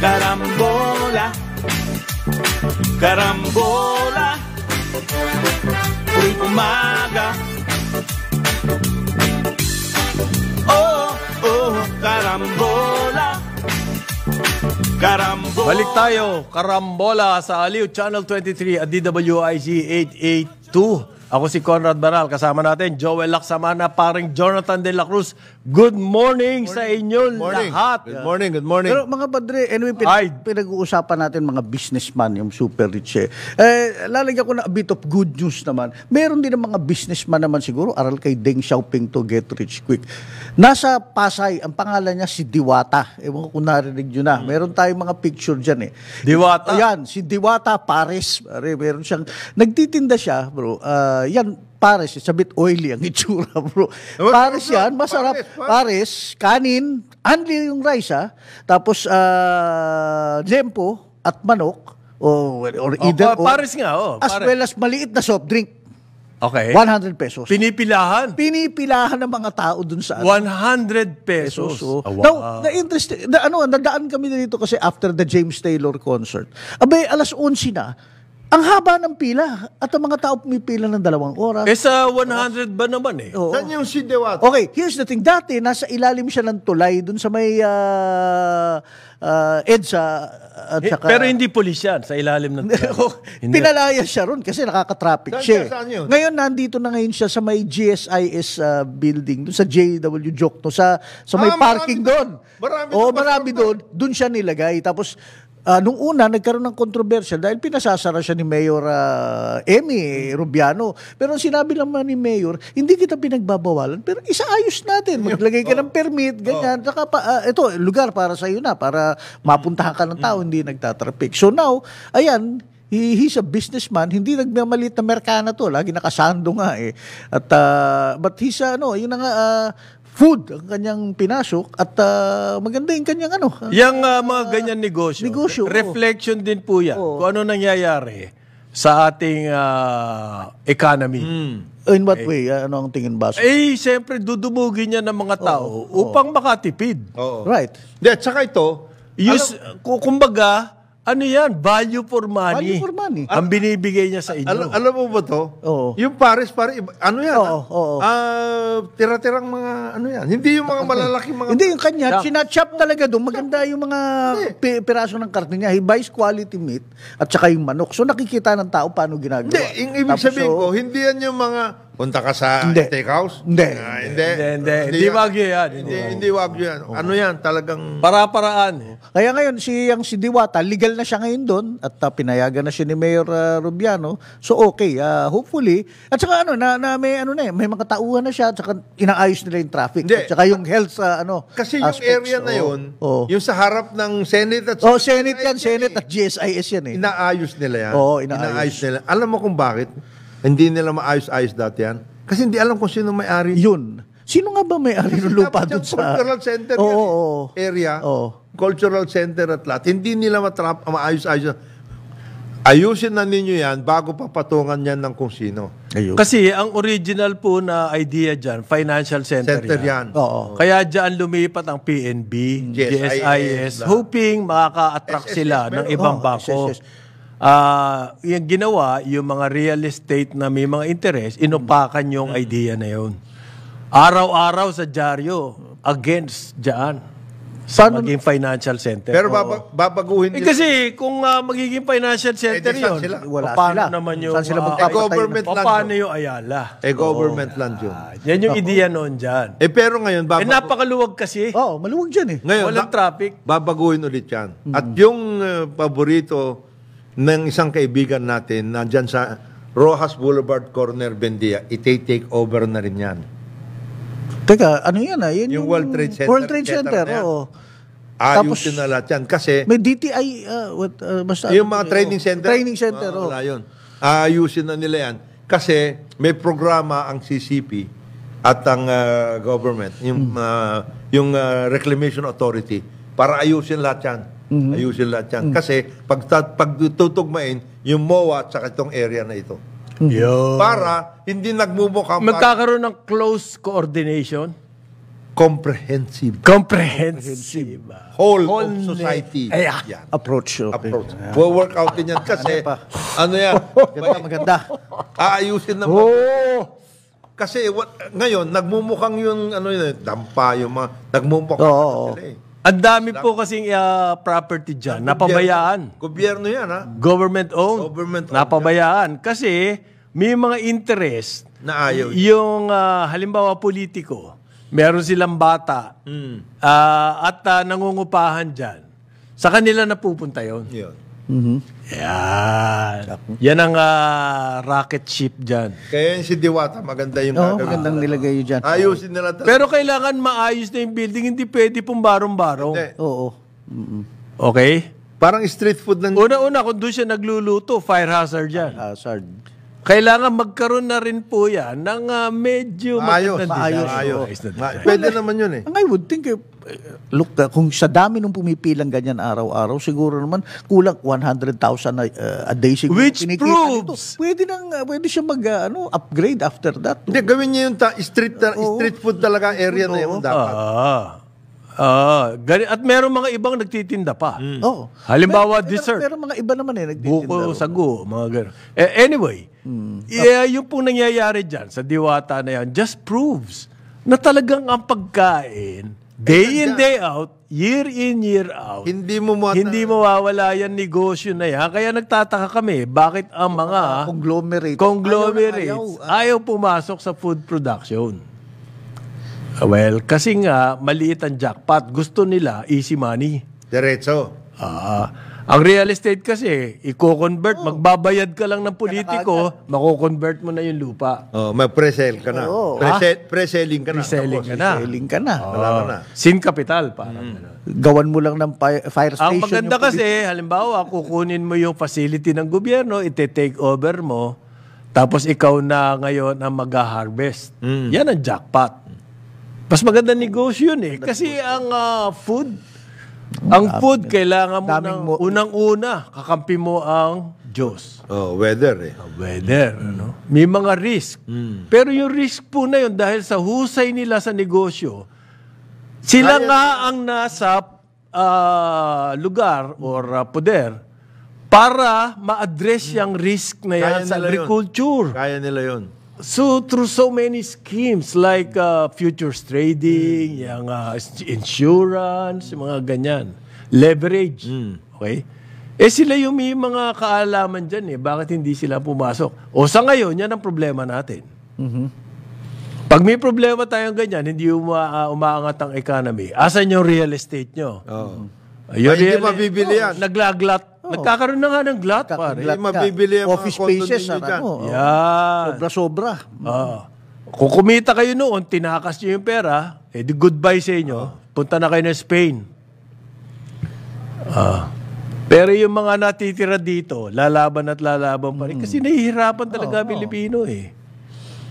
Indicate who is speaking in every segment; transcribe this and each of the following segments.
Speaker 1: Carambola, carambola, tuwing umaga. Oh, oh, carambola, carambola. Balik tayo, karambola sa Aliw Channel 23 at DWIG 882. Ako si Conrad Baral, kasama natin Joel Laksamana, paring Jonathan De La Cruz. Good morning, morning. sa inyo morning. lahat. Good morning, good morning. Pero mga padre, anyway, pinag- Ay.
Speaker 2: pinag-uusapan natin mga businessman, yung super rich eh. eh lalagyan ko na a bit of good news naman. Meron din ng mga businessman naman siguro, aral kay Deng Xiaoping to get rich quick. Nasa Pasay, ang pangalan niya si Diwata. Ewan ko kung narinig nyo na. Hmm. Meron tayong mga picture dyan eh. Diwata? Ayan, si Diwata Paris. Meron siyang, nagtitinda siya, bro. Uh, yan, pares, sabit oily ang itsura, bro. No, pares yan, masarap. Pares, kanin, anli yung rice, ha? Ah. Tapos, uh, lempo at manok,
Speaker 1: or, oh, or either, oh, pares nga, oh, pares. as well as
Speaker 2: maliit na soft drink.
Speaker 1: Okay. 100 pesos.
Speaker 2: Pinipilahan? Pinipilahan ng mga tao dun sa... Ano?
Speaker 1: 100 pesos. pesos oh. Ah, wow. Now, the
Speaker 2: interesting, the, ano, nadaan kami dito kasi after the James Taylor concert. Abay, alas 11 na ang haba ng pila at ang mga tao pumipila ng dalawang oras. Eh
Speaker 1: sa 100 ba naman eh? Oo. Saan
Speaker 2: yung si Okay, here's the thing. Dati, nasa ilalim siya ng tulay dun sa may uh, uh, EDSA at Eh, saka... Pero hindi
Speaker 1: pulis yan, sa ilalim ng traffic. Pinalaya
Speaker 2: siya ron kasi nakaka-traffic Saan siya. Eh. Saan yun? Ngayon, nandito na ngayon siya sa may GSIS uh, ah, building, doon sa JW Jokto, sa, sa may Ah, parking doon. doon. Marami doon. Oo, marami doon. Doon siya nilagay. Tapos, Uh, nung una, nagkaroon ng kontrobersya dahil pinasasara siya ni Mayor uh, ah, Amy Rubiano. Pero sinabi naman ni Mayor, hindi kita pinagbabawalan, pero isaayos natin. Maglagay ka ng oh. permit, ganyan. Oh. Saka pa, uh, ito, lugar para sa iyo na, para mapuntahan ka ng tao, mm. hindi nagtatrapik. So now, ayan, he, he's a businessman, hindi nagmamalit na merkana to, lagi nakasando nga eh. At uh, but he's uh, ano, yun na nga uh, food ang kanyang pinasok at uh,
Speaker 1: maganda yung kanyang ano. Uh, yung uh, mga ganyan negosyo, negosyo reflection oh. din po yan oh. kung ano nangyayari sa ating uh, economy. Mm. In what eh, way? Ano ang tingin ba? Eh, siyempre, dudumugin niya ng mga tao oh, upang oh. makatipid. Oh. Right. Yeah, saka ito, Use, ano, kumbaga, ano yan? Value for money. Value for money. Ang binibigay niya sa inyo. Al- alam mo ba to? Oo. Yung Paris, Paris,
Speaker 3: ano yan? Oo, oo. Uh, tira-tirang mga, ano yan? Hindi yung mga malalaki mga... Hindi, yung
Speaker 2: kanya, sinachop talaga doon. Maganda yung mga pi- piraso ng karne niya. He buys quality meat at saka yung manok. So nakikita ng tao paano ginagawa. Hindi, yung ibig Tapos, sabihin so, ko,
Speaker 3: hindi yan yung mga Punta ka sa hindi. steakhouse? Hindi. Ah, hindi. Hindi, hindi. Hindi wagyu yan. Hindi, hindi wagyu yan. Ano yan? Talagang... Para-paraan. Eh.
Speaker 2: Kaya ngayon, si, yung si Diwata, legal na siya ngayon doon at uh, pinayagan na siya ni Mayor uh, Rubiano. So okay, uh, hopefully. At saka ano, na, na may, ano na, eh, may mga na siya at saka inaayos nila yung traffic. Hindi. At saka yung health uh, ano, Kasi aspects, yung area na yun,
Speaker 3: oh. yung sa harap ng Senate at... Oh, Senate yan, Senate at GSIS yan eh. Inaayos nila yan. Oo, oh, inaayos. inaayos nila. Alam mo kung bakit? Hindi nila maayos-ayos dati yan. Kasi hindi alam kung sino may-ari. Yun. Sino nga ba may-ari ng lupa doon sa... Cultural center oh, oh, oh. area. Oh. Cultural center at lahat. Hindi nila matrap, maayos-ayos. Ayusin na ninyo yan bago papatungan yan ng kung sino. Ayun.
Speaker 1: Kasi ang original po na idea dyan, financial center, center yan. yan. Oo. Oo. Kaya dyan lumipat ang PNB, GSIS, GSIS hoping makaka-attract sila ng ibang bako. SSS uh, yung ginawa, yung mga real estate na may mga interest, inupakan yung idea na yun. Araw-araw sa dyaryo, against dyan. Saan maging financial center. Pero baba, babaguhin eh, kasi kung uh, magiging financial eh, center eh, yun, sila? wala paano sila. naman yung... Saan sila government land. Paano yung Ayala? Eh, government oh, land yun. Ah, yan yung ideya noon dyan. Eh, pero ngayon... Baba, eh, napakaluwag kasi. Oo, oh,
Speaker 3: maluwag dyan eh. Ngayon, Walang traffic. Babaguhin ulit yan. Mm. At yung uh, paborito ng isang kaibigan natin na dyan sa Rojas Boulevard Corner, Bendia, iti-take over na rin yan. Teka, ano yan ah? Yan yung, yung World Trade Center. World Trade Center, Center oo. Ayos Tapos, na yan. Kasi, may
Speaker 2: DTI, uh, ah, what, uh, basta, yung ano, mga training center. Training center, oo.
Speaker 3: Oh, yun. Ayusin na nila yan. Kasi may programa ang CCP at ang uh, government, yung, hmm. uh, yung uh, Reclamation Authority, para ayusin lahat yan. Mm-hmm. Ayusin lahat yan. Mm-hmm. Kasi pag, pag tutugmain, yung MOA at saka itong area na ito. Mm-hmm. Para hindi nagmumukhang... Magkakaroon
Speaker 1: ng close coordination? Comprehensive. Comprehensive. Whole, Whole of society. Ay, yeah. yan.
Speaker 3: Approach. Okay.
Speaker 1: Approach. Yeah. We'll work out
Speaker 3: din yan kasi ano, ano yan? Maganda, maganda. Aayusin naman. Oh! Kasi what, ngayon, nagmumukhang yung ano yun, dampa, yung mga, nagmumukhang oh, oh, sila eh.
Speaker 1: Ang dami po kasi uh, ah, property diyan, Napabayaan.
Speaker 3: Gobyerno yan, ha?
Speaker 1: Government owned. Government owned. Napabayaan. Kasi may mga interest na ayaw. Yung uh, halimbawa politiko, meron silang bata mm. uh, at uh, nangungupahan diyan. Sa kanila napupunta yon. Yeah. Mm-hmm. Yan. Yan ang ah, rocket ship dyan. Kaya yung si Diwata, maganda yung Oo, gagawin. magandang nilagay yun dyan. Ayusin nila talaga. Pero kailangan maayos na yung building. Hindi pwede pong barong-barong. Oo. Mm-mm. Okay? Parang street food lang. Una-una, kung doon siya nagluluto, fire hazard yan. Hazard. Kailangan magkaroon na rin po yan ng uh, medyo maayos, maayos. Maayos. maayos. Pwede naman yun eh. I would think, uh,
Speaker 2: look, ah, kung sa dami nung pumipilang ganyan araw-araw, siguro naman kulang 100,000 uh, eh, a day siguro. Which proves! Nito. Pwede, nang, ah, pwede siya mag uh, ano, upgrade after that.
Speaker 1: Hindi, gawin niya yung street, uh, street food talaga area oh, na yun dapat. Ah. Ah, gani- at meron mga ibang nagtitinda pa. Mm. Oo. Halimbawa, Pero- dessert. Pero mga iba naman eh, nagtitinda. Buko, sago, mga ganun. Eh, anyway, yeah, mm. yung pong nangyayari dyan sa diwata na yan just proves na talagang ang pagkain, day in, day out, year in, year out, Hindi mo mata- hindi mawawala yan negosyo na yan. Kaya nagtataka kami, bakit ang mga Conglomerate. conglomerates ayaw, ayaw pumasok sa food production. Well, kasi nga, maliit ang jackpot. Gusto nila easy money. Diretso. Ah, ang real estate kasi, i-convert, Oo. Oh. magbabayad ka lang ng politiko, mako-convert mo na yung lupa. Oh, mag-presale ka na. Oo. Prese- ah? Pre-selling ka na. pre ka na. Selling ka na. Wala ah, ka na. Sin capital,
Speaker 2: parang mm. ganun. Gawan mo lang ng fire station. Ang maganda kasi,
Speaker 1: halimbawa, kukunin mo yung facility ng gobyerno, ite-take over mo, tapos ikaw na ngayon ang mag-harvest. Mm. Yan ang jackpot. Mas maganda negosyo yun eh. Kasi ang uh, food, ang food, kailangan mo ng mo. unang-una, kakampi mo ang Diyos. Oh, weather eh. Ang ah, Weather, ano? May mga risk. Hmm. Pero yung risk po na yun, dahil sa husay nila sa negosyo, sila nga ang nasa ah, lugar or ah, poder para ma-address hmm. yung risk na yan Kaya sa nila yun. agriculture. Kaya nila yun. So through so many schemes like uh, futures trading, mm. yung uh, insurance, mga ganyan, leverage. Mm. Okay? Eh sila yung may mga kaalaman diyan eh, bakit hindi sila pumasok? O sa ngayon, yan ang problema natin. Mm-hmm. Pag may problema tayong ganyan, hindi uma, uh, umaangat ang economy. Asan yung real estate nyo? Oh. Uh, yung Ay, real, hindi mabibili yan. Oh, naglaglat Nagkakaroon na nga ng glut, pare. Glut mabibili ang Office mga spaces, ninyo ano? dyan. Mo, oh. Yan. Sobra-sobra. Oh. Ah. Kukumita kayo noon, tinakas nyo yung pera, eh goodbye sa inyo. Punta na kayo ng Spain. Ah. Pero yung mga natitira dito, lalaban at lalaban pa rin. Mm. Kasi nahihirapan talaga oh, Pilipino eh.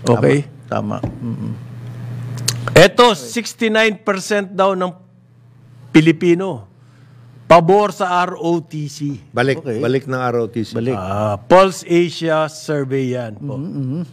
Speaker 1: Okay? Tama. Tama. mm Eto, 69% daw ng Pilipino Pabor sa ROTC. Balik, okay. balik ng ROTC. Balik. Uh, Pulse Asia Survey yan po. Mm-hmm. mm-hmm.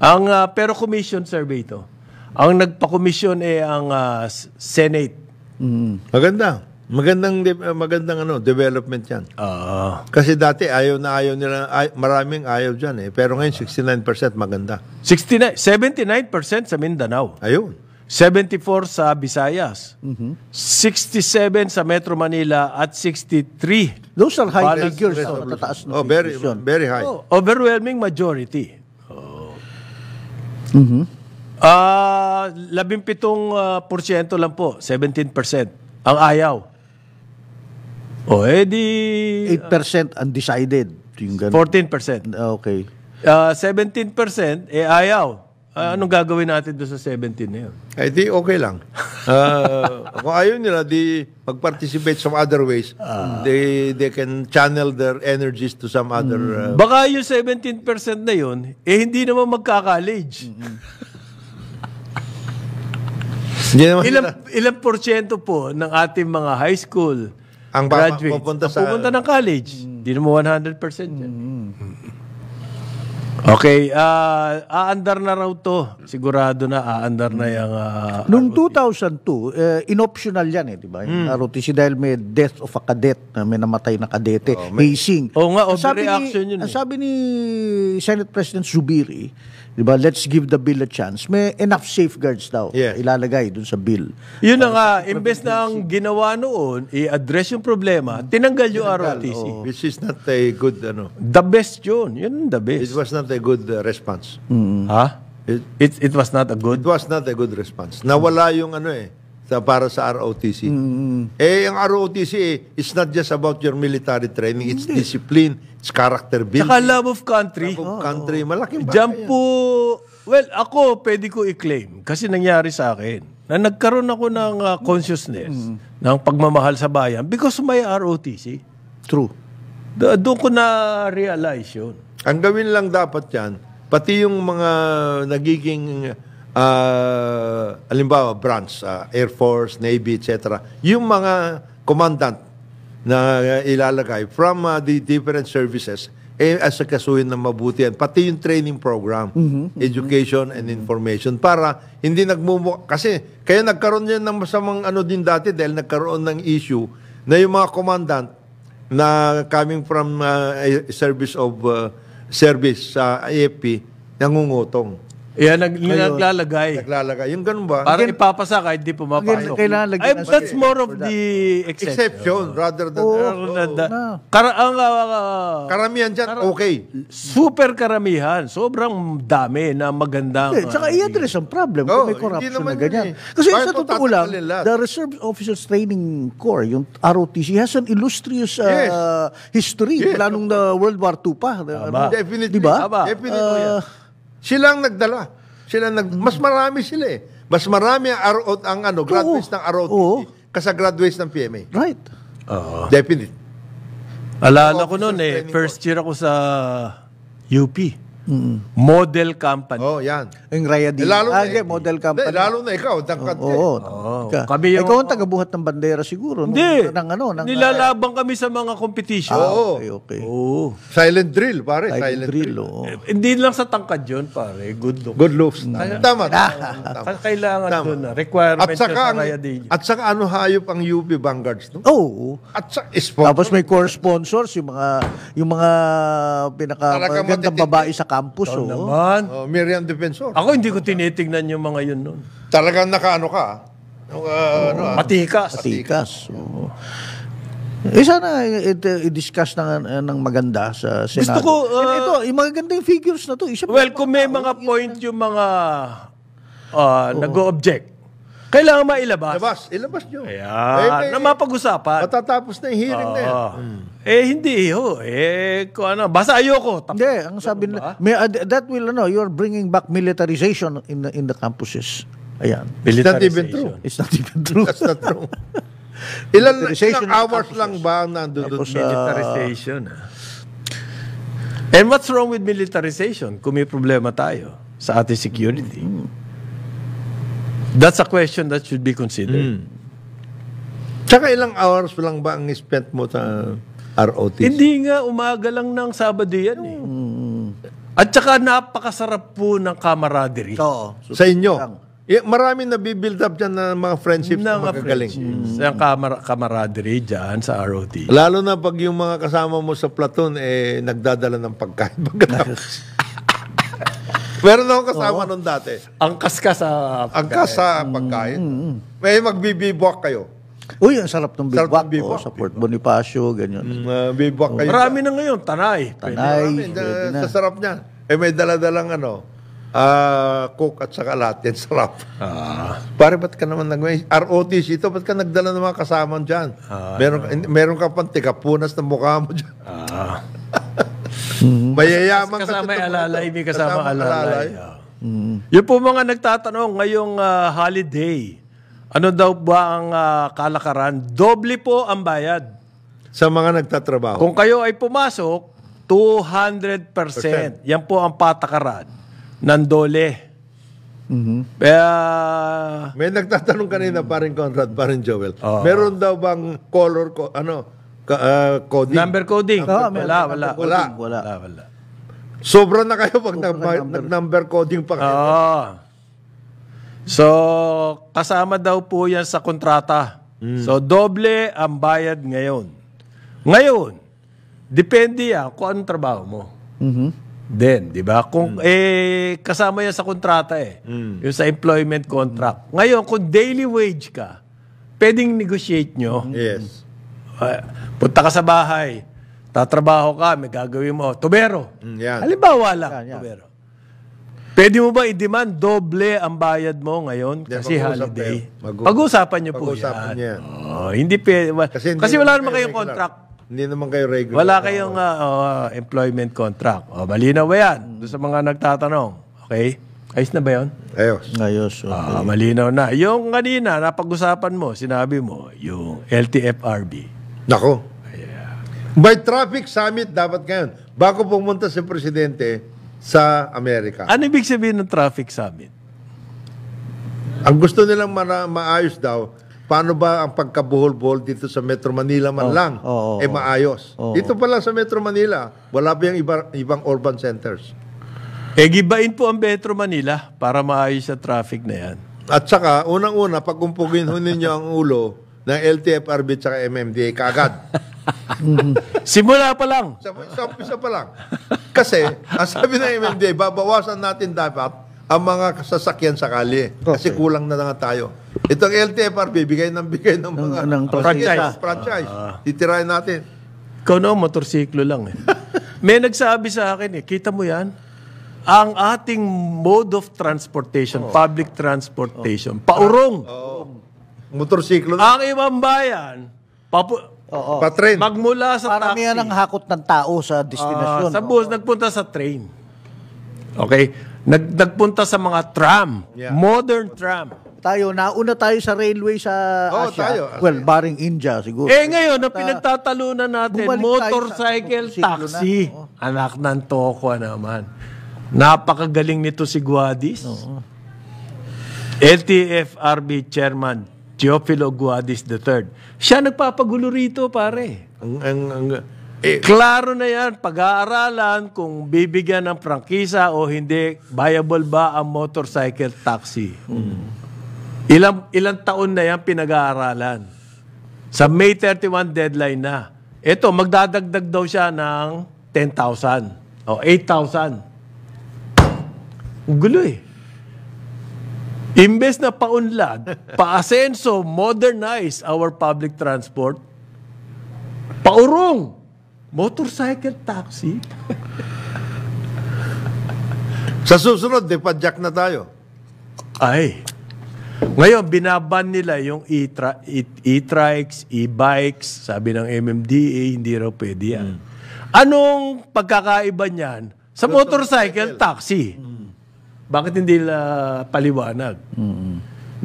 Speaker 1: Ang, uh, pero commission survey to. Ang nagpa-commission eh ang uh, Senate. Mm. Maganda. Magandang magandang ano development 'yan. Uh, Kasi dati
Speaker 3: ayaw na ayaw nila ay, maraming ayaw diyan eh. Pero ngayon 69% maganda. 69
Speaker 1: 79% sa Mindanao. Ayun. 74 sa Visayas, mm-hmm. 67 sa Metro Manila at 63. Those are high figures. Oh, tataas na oh, very, very high. Oh, overwhelming majority. Oh. Mm-hmm. Uh, 17% uh, porsyento lang po, 17%. Ang ayaw. O, oh, edi... Eh 8% undecided. Yung 14%. Okay. Uh, ah, 17% eh ayaw. Uh, anong gagawin natin doon sa 17 na yun? Eh, di okay lang. uh, kung ayaw nila,
Speaker 3: di mag-participate some other ways. Uh, they, they can channel their energies to some other... Hmm. Uh, baka
Speaker 1: yung 17% na yun, eh hindi naman magka-college. Mm-hmm. hindi naman ilang, ilang porsyento po ng ating mga high school ang graduates pupunta, sa, pupunta ng college? Hindi mm. naman 100% yan. Mm-hmm. Okay, uh, aandar na raw to. Sigurado na aandar na yung uh,
Speaker 2: Noong 2002, uh, eh, inoptional yan eh, di ba? Yung mm. ROTC dahil may death of a cadet, na may namatay na kadete, oh, may, hazing. Oo oh, nga, overreaction yun. Ni, eh. Sabi ni Senate President Zubiri, 'Di ba? Let's give the bill a chance. May enough safeguards daw yes. ilalagay dun sa bill.
Speaker 1: 'Yun na nga, imbes na ang ginawa noon, i-address yung problema, tinanggal yung ROTC. Oh. Which is not a good ano. The best 'yun. 'Yun the best. It was not a good uh, response. Mm. Ha? It, it it was not a good It
Speaker 3: was not a good response. Nawala yung ano eh sa, para sa ROTC. Mm. Mm-hmm. Eh, ang ROTC is not just about your military training. It's Hindi. discipline, it's character building. Saka love
Speaker 1: of country. Love of oh, country. Malaking bagay. Diyan po, well, ako pwede ko i-claim kasi nangyari sa akin na nagkaroon ako ng uh, consciousness mm. ng pagmamahal sa bayan because may ROTC. True. doon ko na-realize yun. Ang gawin lang dapat yan, pati yung mga nagiging
Speaker 3: uh, ah, alimbawa branch, uh, Air Force, Navy, etc. Yung mga commandant na ilalagay from uh, the different services, eh, asakasuhin ng mabuti yan. Pati yung training program, mm-hmm, mm-hmm. education mm-hmm. and information, para hindi nagmumu... Kasi, kaya nagkaroon yan ng masamang ano din dati dahil nagkaroon ng issue na yung mga commandant na coming from uh, service of uh, service sa uh, AFP, nangungutong. Yan, nag, Ayun. naglalagay.
Speaker 1: Naglalagay. Yung ganun ba? Para Again, ipapasa kahit di pumapasok. Again, kailangan lagyan Ay, that's more of the exception. Exception rather than... Oh, Rather than the- oh, Kar- ang ah, ah, ah. Karamihan dyan, okay. super karamihan, sobrang dami na magandang... Hindi, tsaka
Speaker 2: ah, i-address ang problem Oo, kung may corruption na ganyan. eh. Kasi Bakit sa totoo lang, the Reserve Officers Training Corps, yung ROTC, has an illustrious uh, Yes. history. Yes. Wala nung
Speaker 3: World War II pa. Ano, Definitely. Diba? Tama. Definitely. yan. Sila ang nagdala. Sila nag, mm-hmm. mas marami sila eh. Mas marami ang, RO, ang ano, graduates Oo. ng ROTC Oo.
Speaker 1: graduates ng PMA. Eh, right. Oo. Definite. Alala ko noon eh, first year ako sa UP. Mm. Model company. Oh, yan. Yung Raya D. Eh, lalo ah, na, yeah, model company. Hindi, lalo na
Speaker 3: ikaw, tangkat oh, eh. Oo.
Speaker 1: Oh, Ka- kami yung, ikaw ang tagabuhat ng
Speaker 2: bandera siguro. Hindi. Ng, ng ano, ng, nilalabang
Speaker 1: kami sa mga competition. Ah, oo. Okay, okay. Oo. Silent drill, pare. Silent, Silent drill. drill. Oo. Eh, hindi lang sa tangkad yun, pare. Good looks. Good looks. Na. Tama, tama, tama. Ah, kailangan tama. doon na. Ah, requirement at saka, sa Raya D. At saka ano hayop ang
Speaker 3: UP Vanguards, no? Oo. Oh. At sa sponsor. Tapos may core sponsors, yung mga, yung mga
Speaker 2: pinaka, magandang babae sa company campus. Ikaw oh. naman.
Speaker 3: Oh, Miriam Defensor. Ako hindi ko tinitingnan yung mga yun noon. Talagang nakaano ka? Nung, ah, ano, oh, ano, matikas.
Speaker 2: Matikas. Eh, eh, Isa na i-discuss eh, ng, ng maganda sa Senado. Gusto ko... Uh, ito,
Speaker 1: yung magaganda yung figures na to. Isa well, kung may mga point yung mga uh, oh. nag-object. Kailangan mailabas. Ilabas. ilabas nyo. Ayan, eh, na mapag-usapan. Matatapos na yung hearing na yan. Oo. Eh, hindi ho. Eh, kung ano, basta ayoko. Tapos.
Speaker 2: Hindi, ang sabi ano nila, may, uh, that will, ano, you're bringing back militarization in the, in the campuses.
Speaker 1: Ayan. It's not even
Speaker 2: true. It's not even true. That's not true.
Speaker 1: ilan, ilang hours
Speaker 3: lang ba ang nandun doon? Uh, militarization.
Speaker 1: Ah. And what's wrong with militarization kung may problema tayo sa ating security? Mm-hmm. That's a question that should be considered. Mm. Tsaka ilang hours lang ba ang spent mo sa ROTC? Hindi nga, umaga lang ng Sabado yan eh. Mm. At saka napakasarap po ng camaraderie.
Speaker 3: Oo. So, sa inyo? Lang. Eh, marami na build up dyan na mga friendships na, na magagaling. Friendships. Mm.
Speaker 1: Yung kamar- camaraderie dyan sa ROTC.
Speaker 3: Lalo na pag yung mga kasama mo sa platoon, eh, nagdadala ng pagkain pagkatapos.
Speaker 1: Meron akong kasama Oo. nun dati. Ang kaskas sa... Angkas sa
Speaker 3: pagkain. Mm, mm, mm. May magbibibwak kayo. Uy, ang sarap ng Sarap bibwak. oh, sa Port Bonifacio, ganyan. Mm, ah, bibwak oh. kayo. Marami
Speaker 1: na ngayon, tanay. Tanay, Marami, Sa sarap niya.
Speaker 3: Eh may daladalang ano, ah cook at saka lahat yan. Sarap. Ah. Pare, ba't ka naman nag- ROTC ito, ba't ka nagdala ng mga kasama dyan? Ah, meron, meron ka pang tigapunas na mukha mo dyan. Ah.
Speaker 1: Mm-hmm. Mayayaman kasama ka. Kasama alalay, may kasama, kasama alalay. alalay. Yeah. Mm-hmm. Yung po mga nagtatanong ngayong uh, holiday, ano daw ba ang uh, kalakaran? Doble po ang bayad. Sa mga nagtatrabaho. Kung kayo ay pumasok, 200%. Percent. Yan po ang patakaran ng dole.
Speaker 3: Mm-hmm. Kaya... May nagtatanong kanina, mm-hmm. parin Conrad, parin Joel. Oh. Meron daw bang color, ano, uh, coding. Number coding. Number, ah, oh, wala, wala, wala, wala.
Speaker 1: Wala. Wala. Wala. Sobra na kayo pag nag number. coding pa kayo. Oo. So, kasama daw po yan sa kontrata. Mm. So, doble ang bayad ngayon. Ngayon, depende yan kung anong trabaho mo. Mm-hmm din, di ba? Kung mm. eh kasama 'yan sa kontrata eh. Mm. Yung sa employment contract. Mm. Ngayon, kung daily wage ka, pwedeng negotiate nyo. Yes. Uh, punta ka sa bahay, tatrabaho ka, may gagawin mo. Tubero. Mm, yan. Halimbawa lang, yan, yan. tubero. Pwede mo ba i-demand doble ang bayad mo ngayon De, kasi holiday?
Speaker 3: Pag-usapan
Speaker 1: niyo po Pag-usapan yan. Oh, hindi pwede. Kasi, hindi kasi wala naman kayong contract.
Speaker 3: Hindi naman kayo regular. Wala kayong
Speaker 1: uh, uh, employment contract. Oh, malinaw yan? Hmm. sa mga nagtatanong. Okay? Ayos na ba yun? Ayos. Ayos. Ah, okay. Ah, malinaw na. Yung kanina, napag-usapan mo, sinabi mo, yung LTFRB. Nako. Yeah. By traffic summit dapat ngayon.
Speaker 3: Bago pumunta si Presidente sa Amerika. Ano ibig sabihin ng traffic summit? Ang gusto nilang ma- maayos daw, paano ba ang pagkabuhol-buhol dito sa Metro Manila man oh, lang oh, oh, eh oh. maayos. Oh, oh. Dito pala sa Metro Manila, wala pa yung iba, ibang urban centers.
Speaker 1: Eh, gibain po ang Metro Manila para maayos sa traffic na yan. At saka, unang-una, pag kumpugin ninyo ang ulo, ng
Speaker 3: LTFRB at MMDA kaagad. Simula pa lang. Sa, pa lang. Kasi, ang sabi ng MMDA, babawasan natin dapat ang mga sasakyan sa kalye. Kasi kulang na na nga tayo. Itong LTFRB, bigay ng bigay ng mga Ng- ng
Speaker 1: franchise. Ah. franchise. Titirahin natin. Ikaw na, motorsiklo lang eh. May nagsabi sa akin eh, kita mo yan? Ang ating mode of transportation, oh. public transportation, paurong. Oh. Motorsiklo. Ang ibang
Speaker 2: bayan, papu- Oo. Patren. magmula sa Parang taxi, yan ang hakot ng tao sa ah, destinasyon. sa
Speaker 1: bus, nagpunta sa train. Okay? Nag, nagpunta sa mga tram. Yeah. Modern
Speaker 2: tram. tayo, nauna tayo sa railway sa Oo, Asia. tayo. Well, barring
Speaker 1: India siguro. Eh ngayon, na pinagtatalunan natin, Bumalik tayo sa motorcycle, motorsiklo taxi. na, Anak ng toko naman. Napakagaling nito si Guadis. LTFRB Chairman Teofilo Guadis III. Siya nagpapagulo rito, pare. Ang, ang, ang, eh, Klaro na yan, pag-aaralan kung bibigyan ng prangkisa o hindi, viable ba ang motorcycle taxi. Hmm. Ilang, ilang taon na yan pinag-aaralan. Sa May 31 deadline na. Ito, magdadagdag daw siya ng 10,000 o 8,000. Ang gulo eh. Imbes na paunlad, paasenso, modernize our public transport, paurong, motorcycle taxi. Sa susunod, depadyak na tayo. Ay. Ngayon, binaban nila yung e-tra- e-, e-trikes, e-bikes. Sabi ng MMDA, hindi raw pwede yan. Hmm. Anong pagkakaiba niyan? Sa motorcycle, motorcycle taxi. Hmm. Bakit hindi uh, paliwanag? Mm-hmm.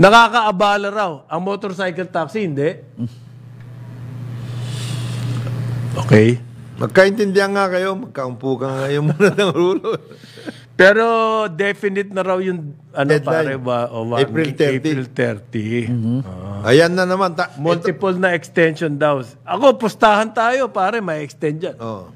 Speaker 1: Nakakaabala raw. Ang motorcycle taxi, hindi. Okay. Magkaintindihan nga kayo, magkaumpo ka nga kayo muna ng rulo. Pero definite na raw yung ano Deadline. pare ba? O, ba April 30. April 30. Mm-hmm. Ah. Ayan na naman. Ta- Multiple ito. na extension daw. Ako, pustahan tayo pare, may extend yan. Oh.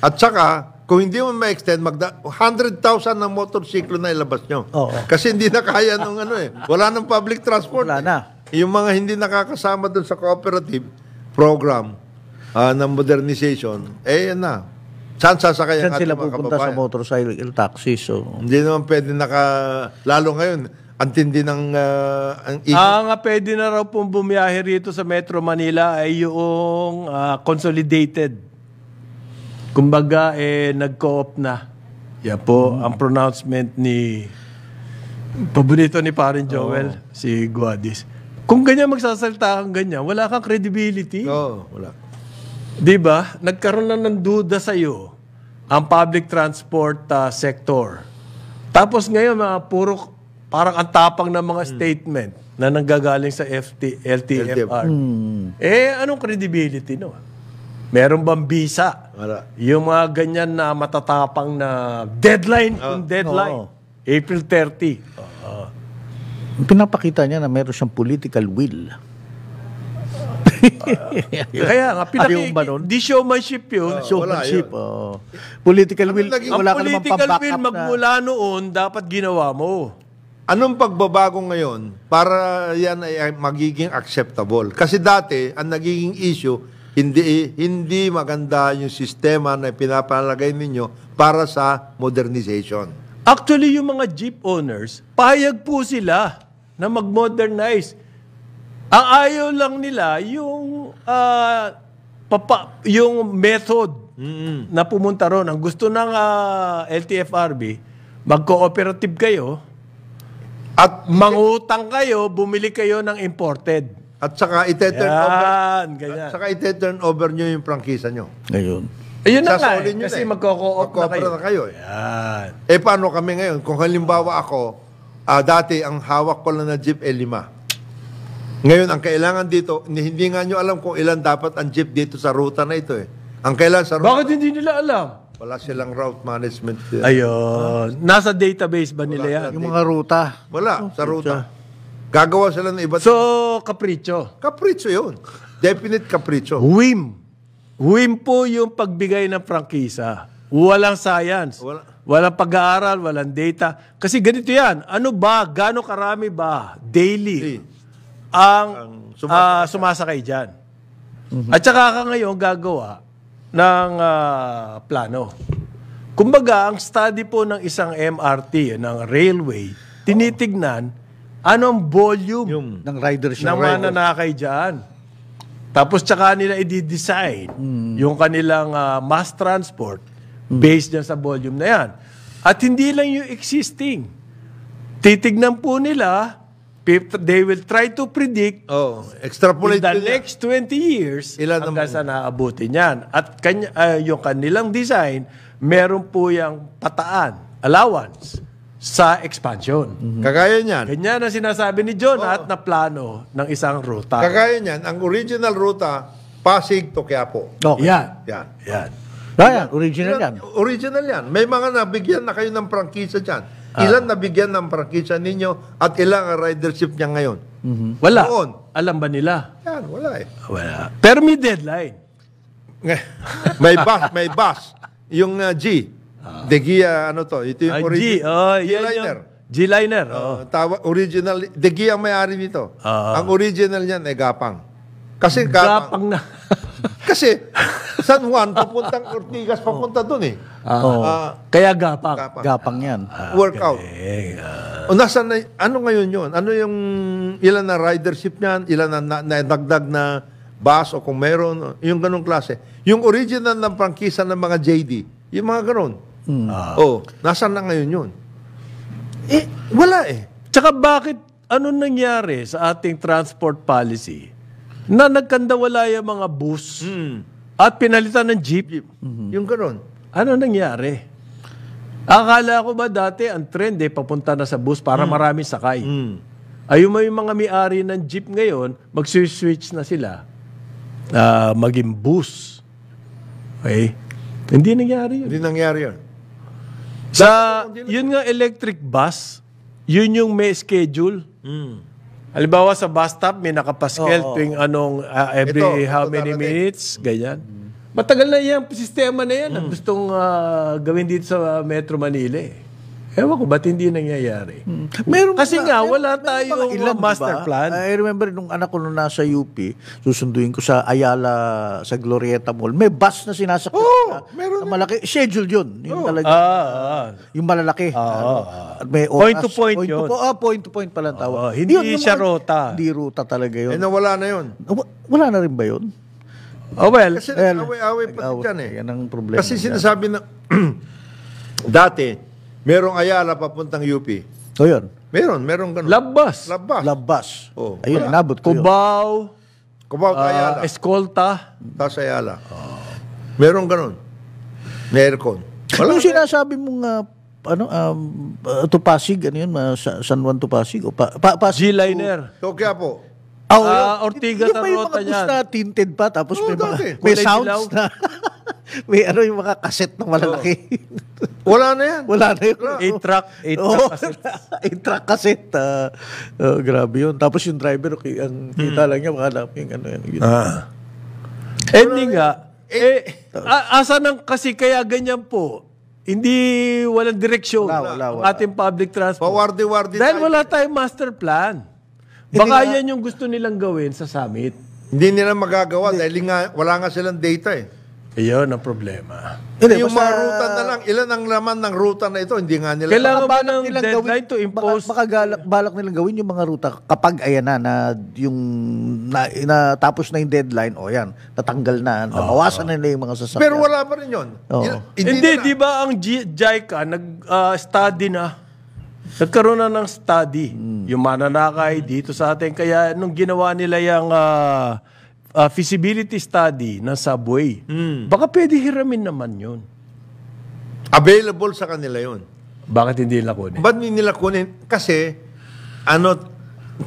Speaker 1: At saka,
Speaker 3: kung hindi mo ma-extend, magda- 100,000 na motorsiklo na ilabas nyo. Oo. Kasi hindi na kaya nung ano eh. Wala nang public transport. Wala eh. na. Yung mga hindi nakakasama doon sa cooperative program uh, ng modernization, eh yan na. Saan sasakay ang Saan ating sila pupunta sa kababayan? motorcycle taxi? So, Hindi naman pwede naka... Lalo ngayon, ang tindi ng... ah, ang issue. Ang
Speaker 1: ah, pwede na raw pong bumiyahe rito sa Metro Manila ay yung ah, consolidated Kumbaga, eh, nag-co-op na. Yan po ang pronouncement ni paborito ni parin Joel, si Guadis. Kung ganyan magsasalita kang ganyan, wala kang credibility. Oo, wala. Di ba? Nagkaroon na ng duda sa'yo ang public transport ah, sector. Tapos ngayon, mga puro parang ang tapang ng mga hmm. statement na nanggagaling sa FT, LTFR. Eh, anong credibility no? Meron bang visa? Wala. Yung mga ganyan na matatapang na deadline, uh, deadline. Oo. April 30. Uh,
Speaker 2: pinapakita niya na meron siyang political will. uh,
Speaker 1: kaya nga, pinaki, di showmanship yun. Uh, showmanship, wala, yun. Oh. Political will, lagi, wala ka political will magmula na. noon, dapat ginawa mo.
Speaker 3: Anong pagbabago ngayon para yan ay magiging acceptable? Kasi dati, ang nagiging issue, hindi, eh, hindi maganda yung sistema na pinapalagay
Speaker 1: ninyo para sa modernization. Actually, yung mga jeep owners, payag po sila na mag-modernize. Ang ayaw lang nila yung uh, papa, yung method mm-hmm. na pumunta ron. Ang gusto ng uh, ah, LTFRB, mag-cooperative kayo at mangutang kayo, bumili kayo ng imported. At saka i turn over.
Speaker 3: Yan, At saka i turn over nyo yung prangkisa nyo. Ayun. Ayun na nga, eh, kasi eh. magko-co-op na kayo. Na kayo eh. Yan. Eh paano kami ngayon? Kung halimbawa ako, uh, dati ang hawak ko lang na jeep ay eh, lima. Ngayon, ang kailangan dito, hindi nga nyo alam kung ilan dapat ang jeep dito sa ruta na ito eh. Ang kailangan sa ruta. Bakit hindi nila alam? Wala silang route management.
Speaker 1: Eh. Ayun.
Speaker 3: Nasa database ba wala nila yan? Yung mga ruta. Wala, oh, sa ruta. Gagawa sila ng iba. So, kapricho. Kapricho yun.
Speaker 1: Definite kapricho. Whim. Whim po yung pagbigay ng prangkisa. Walang science. Wala. Walang pag-aaral, walang data. Kasi ganito yan. Ano ba, gano'ng karami ba daily hey. ang, ang sumasakay, uh, sumasakay dyan? Mm-hmm. At saka ka ngayon gagawa ng uh, plano. Kumbaga, ang study po ng isang MRT, eh, ng railway, tinitignan oh Anong volume Yung, ng ridership? na mananakay dyan. Tapos tsaka nila i-design mm. yung kanilang uh, mass transport mm. based dyan sa volume na yan. At hindi lang yung existing. Titignan po nila, they will try to predict oh, extrapolate in the next 20 years Ilan hanggang sa naabutin niyan. At kanya, uh, yung kanilang design, meron po yung pataan, allowance sa expansion. Mhm. Kagaya niyan. Ganyan ang sinasabi ni John at na plano ng isang ruta. Kagaya niyan, ang original
Speaker 3: ruta, Pasig to Quiapo.
Speaker 2: Okay. Yan. Yan. Yan.
Speaker 3: Ayan, original yan. Original yan. May mga nabigyan na kayo ng prangkisa dyan. Ah. Ilan nabigyan ng prangkisa ninyo at ilang ang ridership niya ngayon? Mhm. Wala. Noon. Alam ba nila? Yan, wala eh. Wala. Pero may deadline. may bus, may bus. Yung uh, G, Uh, De Gia, ano to? Ito yung uh, ah, origin. G, oh, G-liner. G-liner. Oh. Uh, original. De Gia ang may-ari nito. Uh, ang original niyan ay Gapang. Kasi hmm, Gapang. Gapang na. kasi San Juan, papuntang Ortigas, papunta eh. oh. doon eh. Uh, uh, Kaya Gapang. Gapang, gapang yan. Uh, workout. Okay. Uh, nasa na, ano ngayon yun? Ano yung ilan na ridership niyan? Ilan na, na, na dagdag na bus o kung meron? Yung ganong klase. Yung original ng prangkisa ng mga JD, yung mga
Speaker 1: ganon. Mm. Uh, oh, nasaan na ngayon yun? Eh, wala eh. Tsaka bakit, ano nangyari sa ating transport policy na nagkandawala yung mga bus mm. at pinalitan ng jeep? jeep. Mm-hmm. Yung gano'n. Ano nangyari? Akala ko ba dati ang trend eh, papunta na sa bus para mm. maraming sakay. Mm. Ayun mo yung mga may-ari ng jeep ngayon, mag-switch na sila uh, maging bus. Okay? Hindi nangyari yun. Hindi nangyari yun. Na, yun nga electric bus, yun yung may schedule. Mm. Halimbawa sa bus stop, may nakapaskel oh, tuwing anong uh, every ito, how ito many eh. minutes, ganyan. Hmm. Matagal na yan, sistema na yan. Mm. Gustong uh, gawin dito sa Metro Manila eh. Ewan ko, ba't hindi nangyayari? Hmm. Meron Kasi nga, wala tayong ilang, master diba? plan.
Speaker 2: I remember nung anak ko nung nasa UP, susunduin ko sa Ayala, sa Glorieta Mall, may bus na sinasakyan. Oo, oh, meron. Na malaki, schedule yun. Yung oh. talaga, ah, ah, ah. yung malalaki. Ah, ano, ah. ah. May oras, point to point, point yun. To, ah, point to point pala ang tawag. Oh, hindi yun, siya ruta. Hindi ruta talaga yun. Eh, nawala na yun. Wala na rin ba
Speaker 3: yun? Oh well. Kasi well, away-away pati dyan eh. Yan ang problema. Kasi sinasabi na, dati, Merong Ayala papuntang UP. So yun. Meron, meron ganun. Labbas. Labbas. Labbas. Oh, Ayun, wala. inabot ko. yun. Cubao, Kumaw ah, Ayala.
Speaker 1: Escolta. Tapos Ayala.
Speaker 3: Meron ganun. May aircon.
Speaker 2: Wala. Yung sinasabi mong ah, ano, um, ah, to Pasig, ano yun, ah, San Juan to Pasig? O pa, pa, Pasig G-Liner.
Speaker 3: So kaya po, ah, ah, yun. Ortigas Yung ang may mga rota bus niyan. na
Speaker 2: tinted pa, tapos may Oo, mga dati. may Kulay sounds dilaw. na. may ano yung mga kaset na malalaki. Oh. Wala na yan. Wala na yun. Eight oh. track 8-track oh, cassette. track cassette. Uh, ah. oh, grabe yun. Tapos yung driver, okay, ang kita hmm. lang niya, makalap yung ano yan. Yun. Ah.
Speaker 1: Eh, hindi nga. Eh, eh asa nang kasi kaya ganyan po? Hindi, walang direksyon wala, wala, wala. ating public transport. Pawardi-wardi Dahil tayo. wala tayong master plan. Baka yan yung gusto nilang gawin sa summit. Hindi nila
Speaker 3: magagawa hindi. dahil nga, wala nga silang data eh.
Speaker 1: Iyon ang problema.
Speaker 3: Hindi, yung mga ruta na lang, ilan ang laman ng ruta na ito, hindi nga nila. Kailangan ba ng deadline to impose? Baka, baka
Speaker 2: balak nilang gawin yung mga ruta kapag ayan na, na yung na, natapos na yung deadline, o yan, natanggal na, nabawasan na nila yung mga sasakyan. Pero
Speaker 1: wala pa rin yun. Oo. Il- Hindi, na- di ba ang JICA nag-study ah, na? Nagkaroon na ng study. Hmm. Yung mananakay dito sa atin. Kaya nung ginawa nila yung ah, uh, feasibility study ng subway, mm. baka pwede hiramin naman yun. Available sa kanila yun. Bakit hindi nila kunin? Ba't hindi nila kunin? Kasi,
Speaker 3: ano,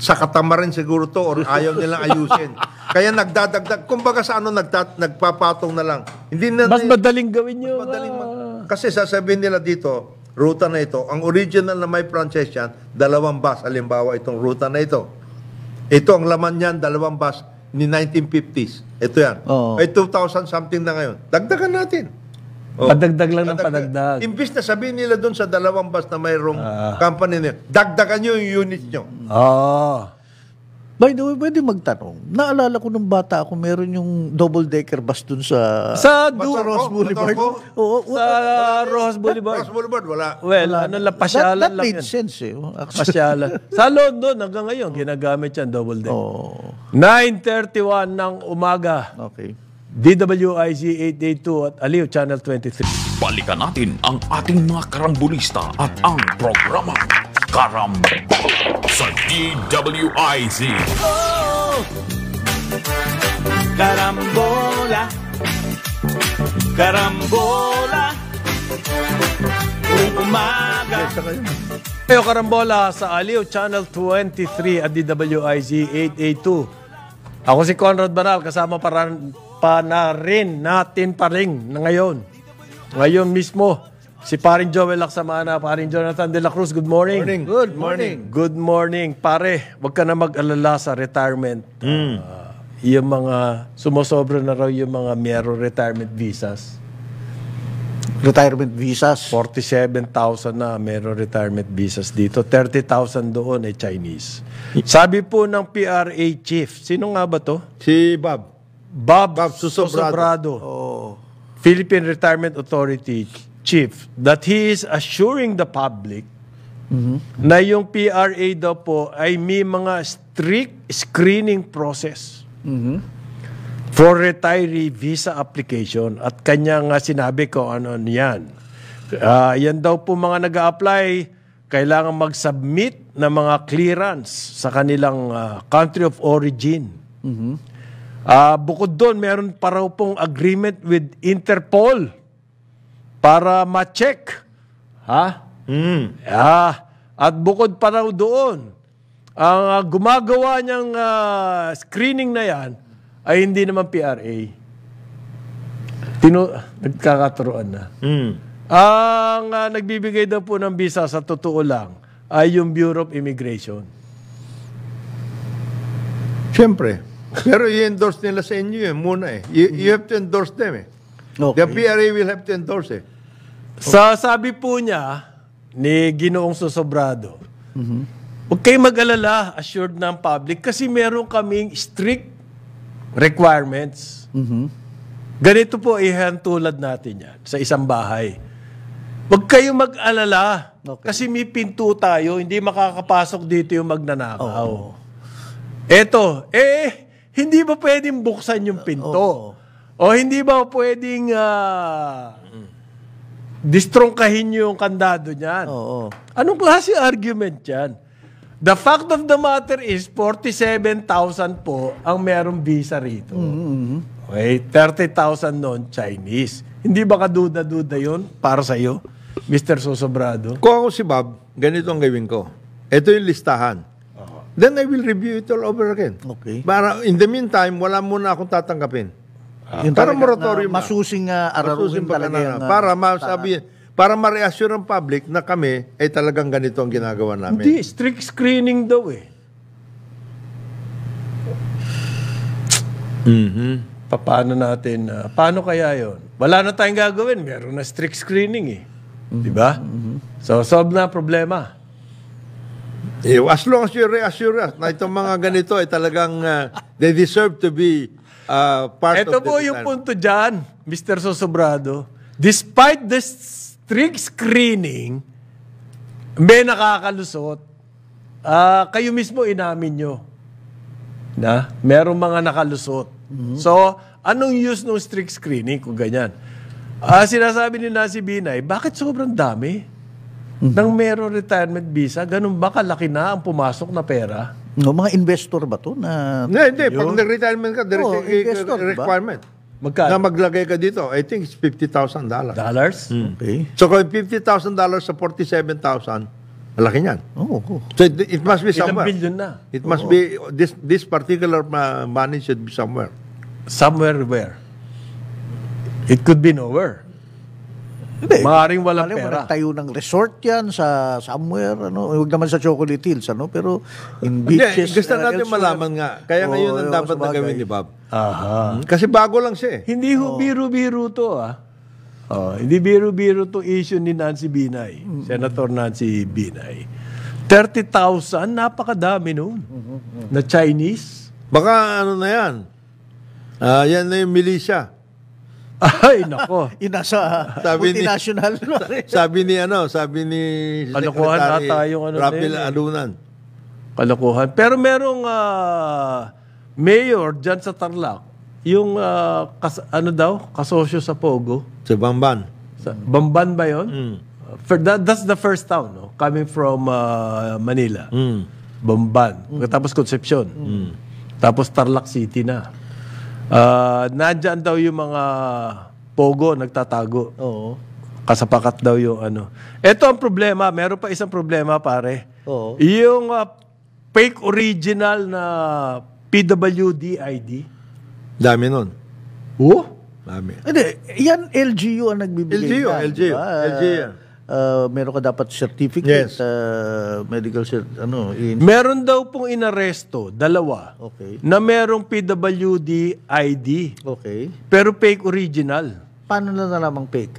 Speaker 3: sa katamaran siguro to or ayaw nilang ayusin. Kaya nagdadagdag. Kumbaga sa ano, nagta, nagpapatong na lang. Hindi na, mas madaling gawin yun. madaling ma- ah. kasi sasabihin nila dito, ruta na ito, ang original na may franchise yan, dalawang bus. Alimbawa, itong ruta na ito. Ito ang laman niyan, dalawang bus ni 1950s. Ito yan. Oh. May 2,000 something na ngayon. Dagdagan natin. Oh. Padagdag lang ng padagdag. Imbis na sabihin nila doon sa dalawang bus na mayroong Ah. company nila, dagdagan nyo yung unit nyo. Oo.
Speaker 2: Ah. By the way, pwede magtanong. Naalala ko nung bata ako, meron yung double-decker bus dun sa... Sa du- Ross Boulevard. Batarco? Oo, oo, Sa Rojas Boulevard. Cross Boulevard, wala. Well, ano lang, pasyalan that, that made yan. sense eh. Oh, Actually, Pasyalan.
Speaker 1: Sa London, hanggang ngayon, ginagamit yan, double deck. oh, 9.31 ng umaga. okay. DWIC 882 at Aliw Channel 23. Balikan natin ang ating mga karambulista at ang programa Karambol sa DWIZ. karambola, karambola, umaga. Kayo karambola sa Aliw Channel 23 at DWIZ 882. Ako si Conrad Banal, kasama para pa na rin natin pa rin na ngayon. Ngayon mismo, Si paring Joel Laksamana, paring Jonathan De La Cruz, good morning. Morning. Good morning. Good morning. Pare, wag ka na mag-alala sa retirement. Mm. Uh, yung mga sumosobra na raw yung mga mero retirement visas. Retirement visas? 47,000 na mero retirement visas dito. 30,000 doon ay Chinese. Sabi po ng PRA chief, sino nga ba to? Si Bob. Bob, Bob Susobrado. Susobrado. Oh. Philippine Retirement Authority Chief that he is assuring the public mm na yung PRA daw po ay may mga strict screening process mm for retiree visa application at kanya nga sinabi ko ano niyan. Uh, ah, yan daw po mga nag apply kailangan mag-submit ng mga clearance sa kanilang ah, country of origin. Mm-hmm. bukod doon, meron pa raw pong agreement with Interpol para ma-check. Ha? Mm. Ah, at bukod pa raw doon, ang uh, gumagawa niyang uh, screening na yan ay hindi naman PRA. Tino, nagkakaturoan na. Mm. Ang uh, nagbibigay daw po ng visa sa totoo lang ay yung Bureau of Immigration. Siyempre. Pero i-endorse nila sa
Speaker 3: inyo yun muna eh. You, mm. you have to endorse them eh. Okay. The PRA will have to endorse eh.
Speaker 1: Sa so, sabi po niya ni Ginoong Sosobrado, mm-hmm. huwag kayong mag-alala, assured ng public, kasi meron kaming strict requirements. Mm-hmm. Ganito po tulad natin yan sa isang bahay. Huwag kayong mag-alala okay. kasi may pinto tayo, hindi makakapasok dito yung magnanakaw. Oh. Eto, eh, hindi ba pwedeng buksan yung pinto? Oh. O hindi ba pwedeng uh, distrongkahin yung kandado niyan? Oo. Anong klase argument yan? The fact of the matter is, 47,000 po ang merong visa rito. Mm-hmm. Okay, 30,000 non Chinese. Hindi ba kaduda-duda yun para sa iyo, Mr. Sosobrado? Kung ako si Bob, ganito ang gawin ko. Ito yung listahan.
Speaker 3: Uh-huh. Then I will review it all over again. Okay. Para in the meantime, wala muna akong tatanggapin. Ah. Yung para moratorium masusing uh, araruhin masusing talaga ano, yung, uh, para ah, masabi para ma-reassure ng public na kami ay talagang ganito ang ginagawa namin.
Speaker 1: Hindi, strict screening daw eh. Mm-hmm. Paano natin, uh, paano kaya yon? Wala na tayong gagawin, meron na strict screening eh. Mm-hmm. Di ba? Mm-hmm. So, solve na problema. Eh, as
Speaker 3: long as you reassure us na itong mga ganito ay talagang uh, they deserve to be uh, part Ito of po yung punto
Speaker 1: dyan, Mr. Sosobrado. Despite the strict screening, may nakakalusot. Uh, kayo mismo inamin nyo na merong mga nakalusot. Mm-hmm. So, anong use ng strict screening kung ganyan? Uh, sinasabi ni Nasi Binay, bakit sobrang dami? Mm-hmm. Nang meron retirement visa, ganun ba kalaki na ang pumasok na pera?
Speaker 2: No, mga investor ba to na yeah, hindi, pag
Speaker 1: nag-retirement ka, direct oh, investor,
Speaker 3: requirement. Ba? Magkano? Na maglagay ka dito, I think it's $50,000. Dollars? Mm. Okay. So kung $50,000 sa 47,000, malaki niyan. Oh, oh. So it, it must be somewhere. Ilang billion na. It must oh, be, oh. this this particular money should be somewhere.
Speaker 1: Somewhere where? It could be nowhere. Hindi. Maaring walang Alam, pera.
Speaker 2: tayo ng resort yan sa somewhere, ano, huwag naman sa Chocolate Hills, ano, pero
Speaker 1: in beaches. Hindi, gusto natin elsewhere. malaman nga. Kaya oh, ngayon ang dapat na gawin ni Bob. Aha. Hmm? Kasi bago lang siya eh. Hindi ho, oh. biro-biro to ah. Oh, hindi biro-biro to issue ni Nancy Binay, mm-hmm. Senator Nancy Binay. 30,000, napakadami noon, mm-hmm. na Chinese. Baka ano na yan, uh, yan na yung militia. Ay, nako. Inasa, ah, sabi ni, national. sabi ni ano, sabi ni Kalokohan ano na tayo. Ano Rapil eh. Alunan. Kalokohan. Pero merong uh, mayor dyan sa Tarlac, yung uh, kas, ano daw, kasosyo sa Pogo. Sa Bamban. Sa, Bamban ba yun? Mm. For that, that's the first town, no? coming from uh, Manila. Mm. Bamban. Mm. Tapos Concepcion. Mm. Tapos Tarlac City na. Uh, ah, nandyan daw yung mga pogo nagtatago. Oo. Kasapakat daw yung ano. Ito ang problema. Meron pa isang problema, pare. Oo. Yung uh, fake original na PWD ID. Dami
Speaker 3: nun. Oo? Oh? Dami.
Speaker 1: Ano,
Speaker 2: yan LGU ang
Speaker 1: nagbibigay. LGU, na, LGU. Diba? LGU
Speaker 2: uh, meron ka dapat certificate, yes. uh, medical cert, ano. In- meron
Speaker 1: daw pong inaresto, dalawa, okay. na merong PWD ID. Okay. Pero fake original. Paano na nalamang fake?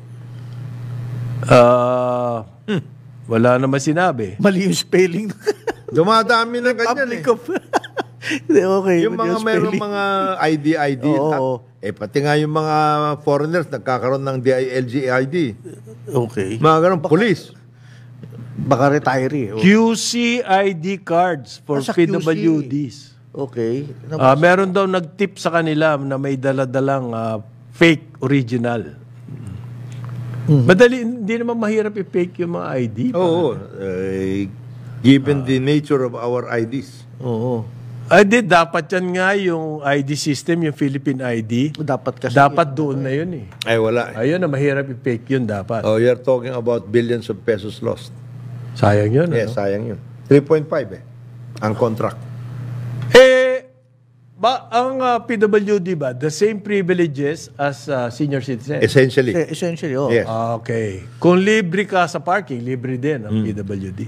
Speaker 1: Ah... Uh, hmm. Wala na sinabi. Mali yung spelling. Dumadami
Speaker 3: na ganyan eh. Hindi, okay. Yung mga meron mga ID, ID. Oo. eh, pati nga yung mga foreigners nagkakaroon ng DILG ID. Okay. Mga ganun, police. Baka retiree. Eh, oh.
Speaker 1: QC ID cards for ah, PWDs. Okay. Uh, meron daw nagtip sa kanila na may daladalang uh, fake original. Mm-hmm. Madali, hindi naman mahirap i-fake yung mga ID. Oo. Oh, uh, given uh, the nature of our IDs. Oo. Oh, oh. Ay, ah, di, dapat yan nga yung ID system, yung Philippine ID. Dapat kasi. Dapat doon na yun eh. Ay, wala. Ayun na, ah, mahirap i-fake yun dapat. Oh, you're talking about
Speaker 3: billions of pesos lost. Sayang yun, Eh, ano? sayang yun. 3.5 eh, ang contract.
Speaker 1: Eh, ba, ang ah, PWD ba, the same privileges as ah, senior citizen? Essentially. Essentially, oh. Yes. Ah, okay. Kung libre ka sa parking, libre din ang hmm. PWD.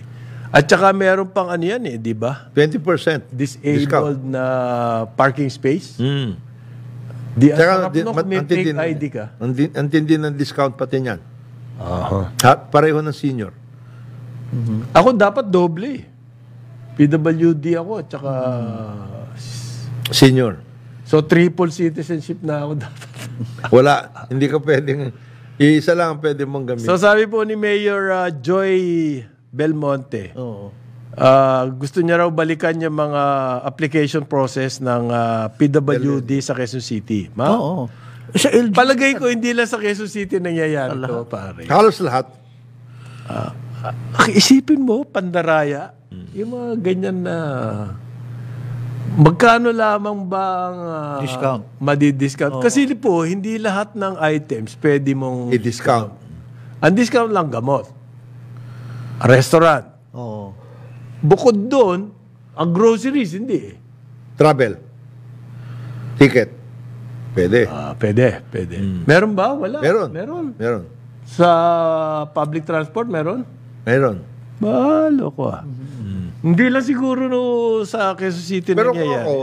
Speaker 1: At saka meron pang ano yan eh, di ba? 20% disabled discount. na parking space. Mm.
Speaker 3: Di ang Saka, sarap di, no, mat- may fake antindi- ID ka. Antindi ng discount pati niyan. Aha.
Speaker 1: Ha- pareho ng senior. Mm-hmm. Ako dapat doble eh. PWD ako at saka... Senior. So triple citizenship na ako dapat. Wala. Hindi ka pwedeng... Isa lang ang pwede mong gamitin. So sabi po ni Mayor uh, Joy Belmonte. Oo. Uh, gusto niya raw balikan yung mga application process ng uh, ah, PWD sa Quezon City. Ma? Oo. Sa LG, Palagay ko hindi lang sa Quezon City nangyayari to, pare. Halos lahat. Ah, ah, isipin mo, pandaraya, yung mga ganyan na... Magkano lamang ba ang ah, Discount. madidiscount? Kasi po, hindi lahat ng items pwede mong... I-discount. Ang discount lang gamot. Restaurant. Oo. Bukod doon, ang groceries, hindi eh. Travel. Ticket. Pwede. Ah, pwede, pwede. Hmm. Meron ba? Wala. Meron. Meron. Meron. Sa public transport, meron? Meron. Ba, ko ah. Hmm. Hindi lang siguro
Speaker 3: no, sa Quezon City Pero kung nangyayari. ako,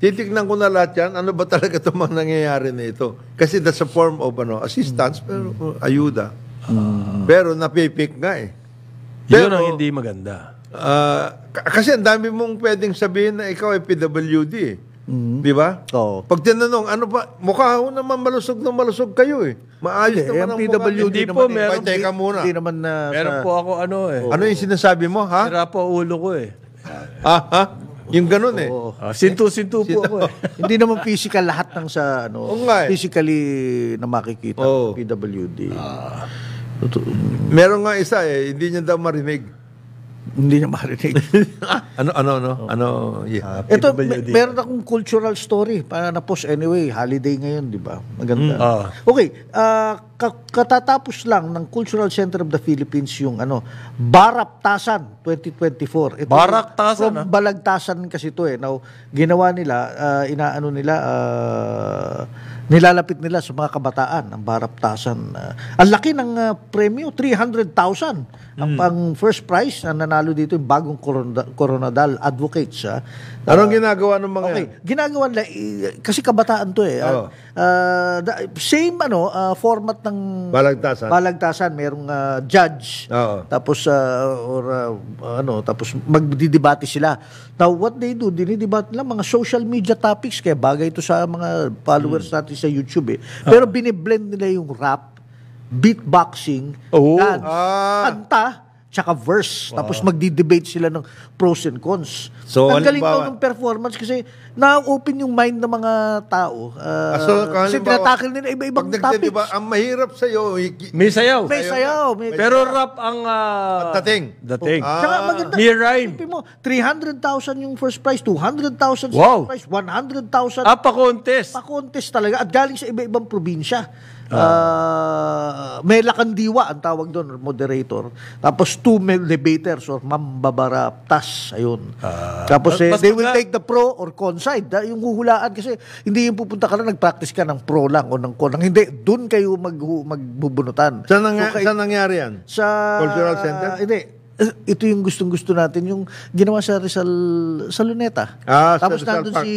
Speaker 3: titignan ko na lahat yan, ano ba talaga itong mga nangyayari na ito? Kasi that's a form of ano, assistance, pero uh, ayuda. Ah. Pero napipick nga eh. Pero, Yun ang hindi maganda. Ah, kasi ang dami mong pwedeng sabihin na ikaw ay PWD. eh. Mm-hmm. Di ba? Oo. Pag tinanong, ano pa? Mukha ho naman malusog na malusog kayo eh. Maayos Eh, naman ang ang mukha. po, naman, eh. meron- Ay, teka muna. Hindi
Speaker 1: naman na... Meron na- po ako ano eh. Ano yung sinasabi mo, ha? Sira po ulo ko eh.
Speaker 2: Ah, ha? Yung ganun eh. Sinto-sinto ah, sintu po ako eh. hindi naman physical lahat ng sa ano, Oo eh. physically na makikita Oo. PWD. Ah. Totoo. Meron nga isa eh, hindi niya daw marinig.
Speaker 3: Hindi niya marinig. ano, ano, ano? Oh. Ano, yeah. Uh, Ito, may, meron
Speaker 2: akong cultural story para na-post anyway. Holiday ngayon, di ba?
Speaker 1: Maganda. Mm, uh.
Speaker 2: Okay, uh, katatapos lang ng Cultural Center of the Philippines yung ano, Baraptasan 2024. Ito, Baraktasan? From ah? Balagtasan kasi to eh. Now, ginawa nila, uh, inaano nila, uh, nilalapit nila sa mga kabataan ang Baraptasan. Uh, ang laki ng uh, premyo, 300,000. Mm. Ang, hmm. ang first prize na nanalo dito yung bagong Coronadal, Coronadal Advocates. Ah. Uh, Anong ginagawa ng mga okay, yan? Ginagawa nila, eh, kasi kabataan to eh. Oh. Uh, Uh, same ano, uh, format ng balagtasan. Balagtasan merong uh, judge. Oo. Tapos uh, or uh, ano, tapos magdidebate sila. Now what they do, dinidebate nila mga social media topics kaya bagay ito sa mga followers hmm. natin sa YouTube eh. Pero uh-huh. nila yung rap, beatboxing, oh. dance, ah. kanta, tsaka verse. Wow. Tapos magdi-debate sila ng pros and cons.
Speaker 3: So, Ang galing daw ng
Speaker 2: performance kasi na-open yung mind ng mga tao. Uh, so, ah, kasi tinatakil
Speaker 3: nila iba-ibang topics. Diba, ang mahirap sa'yo,
Speaker 1: may sayaw. May sayaw. May Pero rap ang...
Speaker 3: Uh,
Speaker 1: dating. Dating. Ah. Tsaka maganda. May rhyme.
Speaker 2: Mo, 300,000 yung first prize, 200,000 second prize, 100,000. Ah, pa-contest. Pa-contest talaga. At galing sa iba-ibang probinsya. Uh, may lakandiwa ang tawag doon, moderator. Tapos two elevators or mambabara mambabaratas. Ayun. Uh, Tapos eh, they will take the pro or con side. Ah, yung huhulaan kasi hindi yung pupunta ka lang, nagpractice ka ng pro lang o ng con. Lang. Hindi, doon kayo mag, magbubunutan. Saan, nang, so, kay, saan nangyari yan? Sa... Cultural Center? Hindi. Eh, ito yung gustong-gusto natin. Yung ginawa sa Rizal, sa Luneta. Ah, Tapos sa nandun Park. si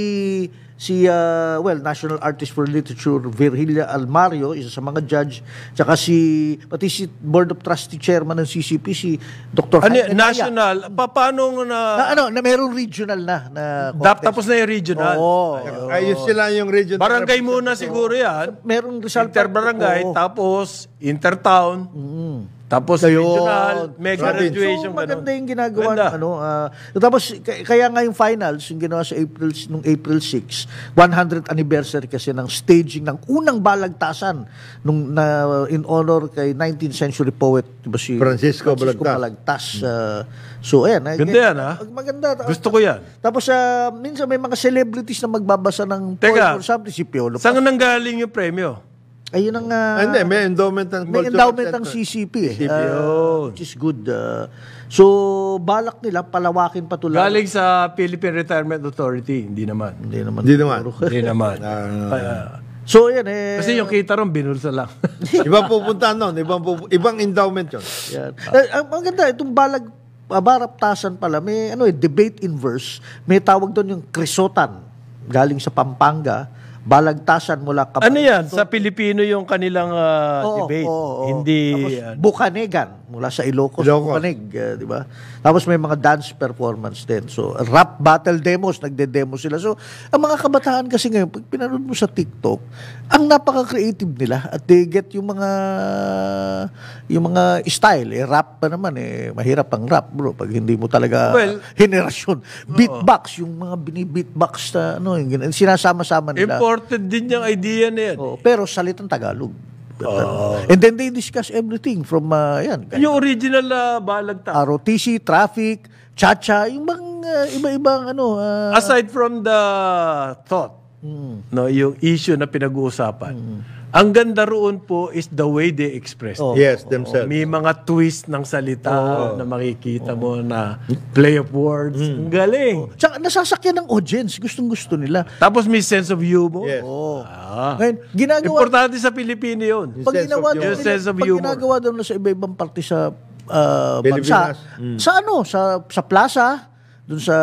Speaker 2: si uh, well National Artist for Literature Virgilia Almario isa sa mga judge saka si pati si Board of Trustee Chairman ng CCP si Dr. Ano, Jaime national pa, paano na, na ano na merong regional na na contest. tapos na
Speaker 1: yung regional oo, oo. ayos sila yung regional barangay muna siguro yan merong Rizal Inter Barangay oo. tapos intertown mm.
Speaker 2: Tapos so, regional, may graduation. So, maganda yung ginagawa. Ganda. Ano, uh, tapos, kaya nga yung finals, yung ginawa sa April, nung April 6, 100th anniversary kasi ng staging ng unang balagtasan nung, na, in honor kay 19th century poet,
Speaker 3: diba si Francisco, Francisco Balagtas.
Speaker 2: Balagtas uh, so, ayan. Eh, Ganda yan, ha? Eh, ah. Maganda. Gusto ko yan. Tapos, uh, minsan may mga celebrities na magbabasa ng Teka, poem or something, si Piolo. Saan nanggaling yung premyo? Ayun ang... Uh, Hindi, may endowment ng May endowment ng CCP eh. CCP, uh, ah, oh. which is good. Uh, so, balak nila palawakin pa tulad. Galing
Speaker 1: sa Philippine Retirement Authority. Hindi naman. Hindi naman. Hindi naman. Hindi naman. uh, So, yan eh. Kasi yung kita ron, binulsa lang. ibang pupunta nun. Ibang, pup- ibang endowment
Speaker 3: yun.
Speaker 2: Yan. Ah. Ang, ang ganda, itong balag, abaraptasan pala, may ano eh, debate inverse. May tawag doon yung krisotan. Galing sa Pampanga balagtasan mula kapal. Ano yan? Sa
Speaker 1: Pilipino yung kanilang uh, oo, debate. Oo, oo. Hindi... Tapos, uh, ah,
Speaker 2: Bukanegan, mula sa Ilocos, Ilocos. Bukaneg, uh, di ba? Tapos may mga dance performance din. So, rap battle demos, nagde-demo sila. So, ang mga kabataan kasi ngayon, pag pinanood mo sa TikTok, ang napaka-creative nila at they get yung mga yung mga style. Eh, rap pa naman eh. Mahirap ang rap, bro, pag hindi mo talaga well, henerasyon. Beatbox, oo. yung mga binibeatbox na ano, yung, sinasama-sama nila. Import
Speaker 1: supported din yung idea na yan. Oo,
Speaker 2: pero salitang Tagalog. Uh, And then they discuss everything from, uh,
Speaker 1: yan. Ganyan. Yung original uh, balag ROTC, traffic, chacha, yung
Speaker 2: bang uh, iba-ibang ano. Uh, Aside
Speaker 1: from the thought, mm. no, yung issue na pinag-uusapan, mm. Ang ganda roon po is the way they express oh. Yes, themselves. May mga twist ng salita oh. na makikita oh. mo na play of words. Mm. Ang galing. Oh. Tsaka nasasakyan ng audience. Gustong-gusto nila. Tapos may sense of humor. Yes. Oh. Ah. Ngayon, ginagawa... Importante sa Pilipino yun. Yung pag ginawa daw, yung sense of humor. Pag
Speaker 2: ginagawa daw na sa iba-ibang parte sa uh, bansa, mm. sa hmm. ano, sa, sa plaza, doon sa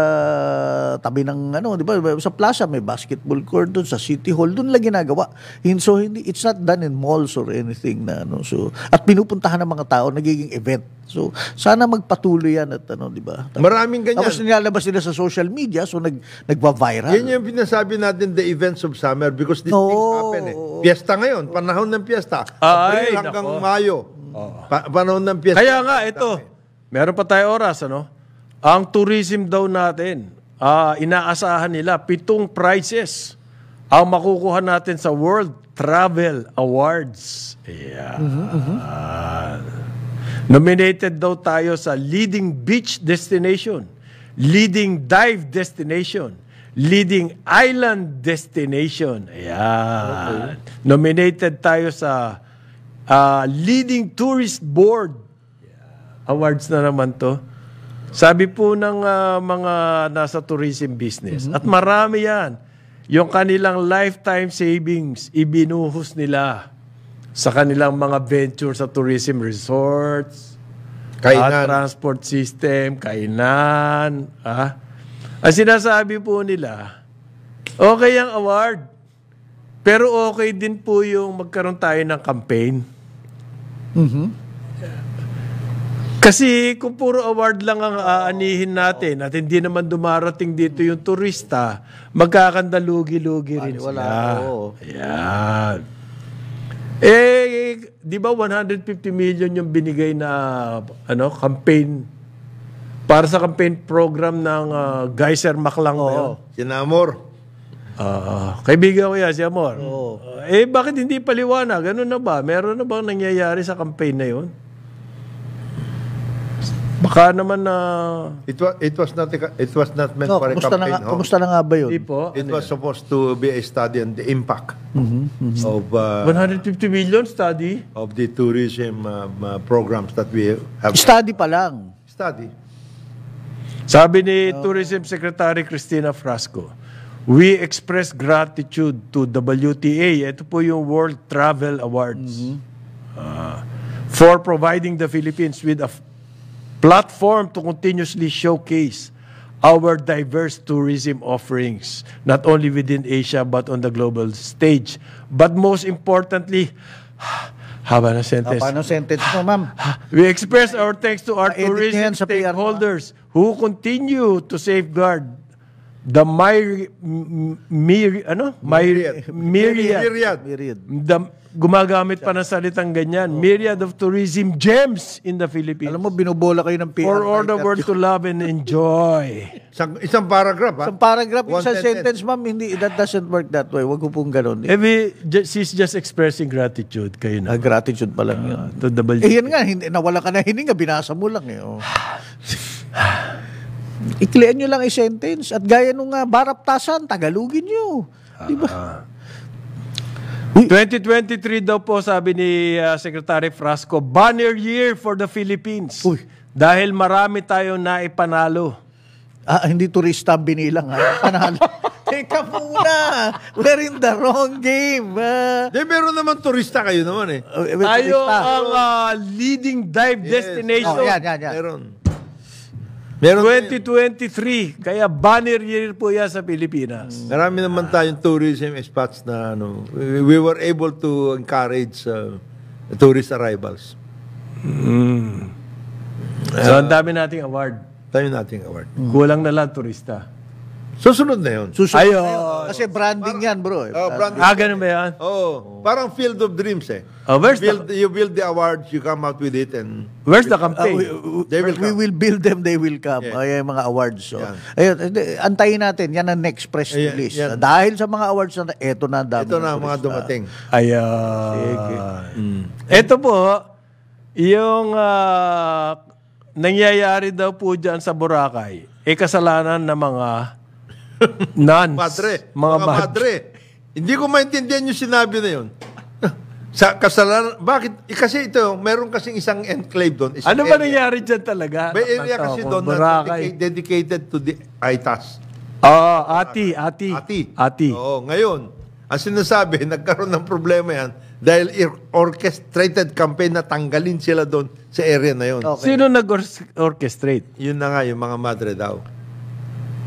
Speaker 2: tabi ng ano, di ba? Sa plaza may basketball court doon sa city hall, doon lang ginagawa. so hindi it's not done in malls or anything na ano. So at pinupuntahan ng mga tao, nagiging event. So sana magpatuloy yan at ano, di ba? Maraming ganyan. Tapos nilalabas nila sa
Speaker 3: social media, so nag nagva-viral. Yan yung pinasabi natin the events of summer because this oh, happen eh.
Speaker 1: Piyesta ngayon, panahon ng piyesta. Ay, hanggang nako. Mayo. Oh. Pa- panahon ng piyesta. Kaya nga ito. Meron pa tayo oras ano? Ang tourism daw natin, uh, inaasahan nila pitong prizes ang makukuha natin sa World Travel Awards. Yeah. Uh-huh, uh-huh. Nominated daw tayo sa leading beach destination, leading dive destination, leading island destination. Yeah. Okay. Nominated tayo sa uh, leading tourist board. Awards na naman to. Sabi po ng uh, mga nasa tourism business, mm-hmm. at marami yan, yung kanilang lifetime savings, ibinuhos nila sa kanilang mga venture sa tourism resorts, kainan. At ah, transport system, kainan. Ah. Ang sinasabi po nila, okay ang award, pero okay din po yung magkaroon tayo ng campaign. Mm-hmm. Kasi kung puro award lang ang aanihin natin at hindi naman dumarating dito yung turista, magkakandalugi-lugi rin sila. Wala. Oo. Ayan. Eh, di ba 150 million yung binigay na ano campaign para sa campaign program ng uh, Geyser Maklang Oo, na yun? Si Namor. Uh, kaibigan ko yan, si Amor. Oo. Uh, eh, bakit hindi paliwanag? Ganun na ba? Meron na bang nangyayari sa campaign na yun? Baka naman na... It was, it was not it was not
Speaker 3: meant no, for a campaign. Na, home. kumusta na nga ba yun? po. It ano was yan? supposed to be a study on the impact mm-hmm, mm-hmm. of... Uh, 150 million study? Of the tourism uh, uh, programs that
Speaker 1: we have. Study
Speaker 3: pa lang. Study.
Speaker 1: Sabi ni oh. Tourism Secretary Cristina Frasco, We express gratitude to WTA, ito po yung World Travel Awards, mm-hmm. uh, for providing the Philippines with a platform to continuously showcase our diverse tourism offerings, not only within Asia but on the global stage. But most importantly, haba na sentence. Haba na sentence mo, ma'am. We express our thanks to our tourism ah. stakeholders who continue to safeguard the myri, myri, ano? myriad, myriad, myriad, myriad. the gumagamit pa ng salitang ganyan. Oh. Myriad of tourism gems in the Philippines. Alam mo, binubola kayo ng PR. For all the world to love and enjoy. isang, isang paragraph, ha? Isang paragraph, One isang sentence,
Speaker 2: ma'am. Hindi, that doesn't work that way. Huwag ko pong ganun. Eh,
Speaker 1: we, just, she's just expressing gratitude kayo na. Ah, gratitude pa lang uh, yun. Ah, to the eh, yan nga,
Speaker 2: hindi, nawala ka na hininga, binasa mo lang eh. Oh. Iklian nyo lang i-sentence. At gaya nung uh, baraptasan, tagalugin nyo. Diba? Uh-huh.
Speaker 1: 2023 daw po sabi ni uh, Secretary Frasco, banner year for the Philippines. Uy. Dahil marami tayong naipanalo. Ah, hindi turista binilang ha. Panalo. Teka muna. We're in the wrong game.
Speaker 3: Uh, De, meron naman turista kayo naman eh. Uh, Tayo turista. ang uh, leading dive yes. destination. Oh, yan, yan, yan. Meron. Meron 2023, kaya
Speaker 1: banner year po yan sa Pilipinas.
Speaker 3: Mm. Marami naman tayong tourism spots na ano, we- were able to encourage uh, tourist arrivals. Mm. So, ang
Speaker 1: dami nating award. Tayo nating award. Kulang na lang turista. Susunod na yun. Susunod. Ayun. Oh.
Speaker 3: Oh. Kasi branding yan, bro. Eh. Oh, branding. Ah, ganun ba yan? Oo. Oh, Parang field of dreams eh. Oh, where's build, the... You build the awards, you come out with it and...
Speaker 2: Where's the ah, campaign? Uh, we, they will come. We will build them, they will come. Yeah. Ayun, mga awards. So. Oh. Yeah. Ayun, antayin natin. Yan ang next press release. Yeah. Dahil sa mga awards na, eto na dami. Ito na, na mga
Speaker 1: dumating. Ayun. Sige. Mm. Ito po, yung uh, nangyayari daw po dyan sa Boracay, eh kasalanan ng mga Nuns. Madre. Mga, mga madre. Hindi ko maintindihan yung sinabi
Speaker 3: na yun. Sa kasalanan, bakit? Eh, kasi ito, meron kasing isang enclave doon. Isang ano ba nangyari
Speaker 1: dyan talaga?
Speaker 3: May area Natawa kasi doon na dedicated, to the ITAS. Oo, oh, ah, ati, ati. Ati. Ati. Oo, ngayon, ang sinasabi, nagkaroon ng problema yan dahil orchestrated campaign na tanggalin sila doon sa area
Speaker 1: na yun. Okay. Sino nag-orchestrate? Yun na nga, yung mga madre daw.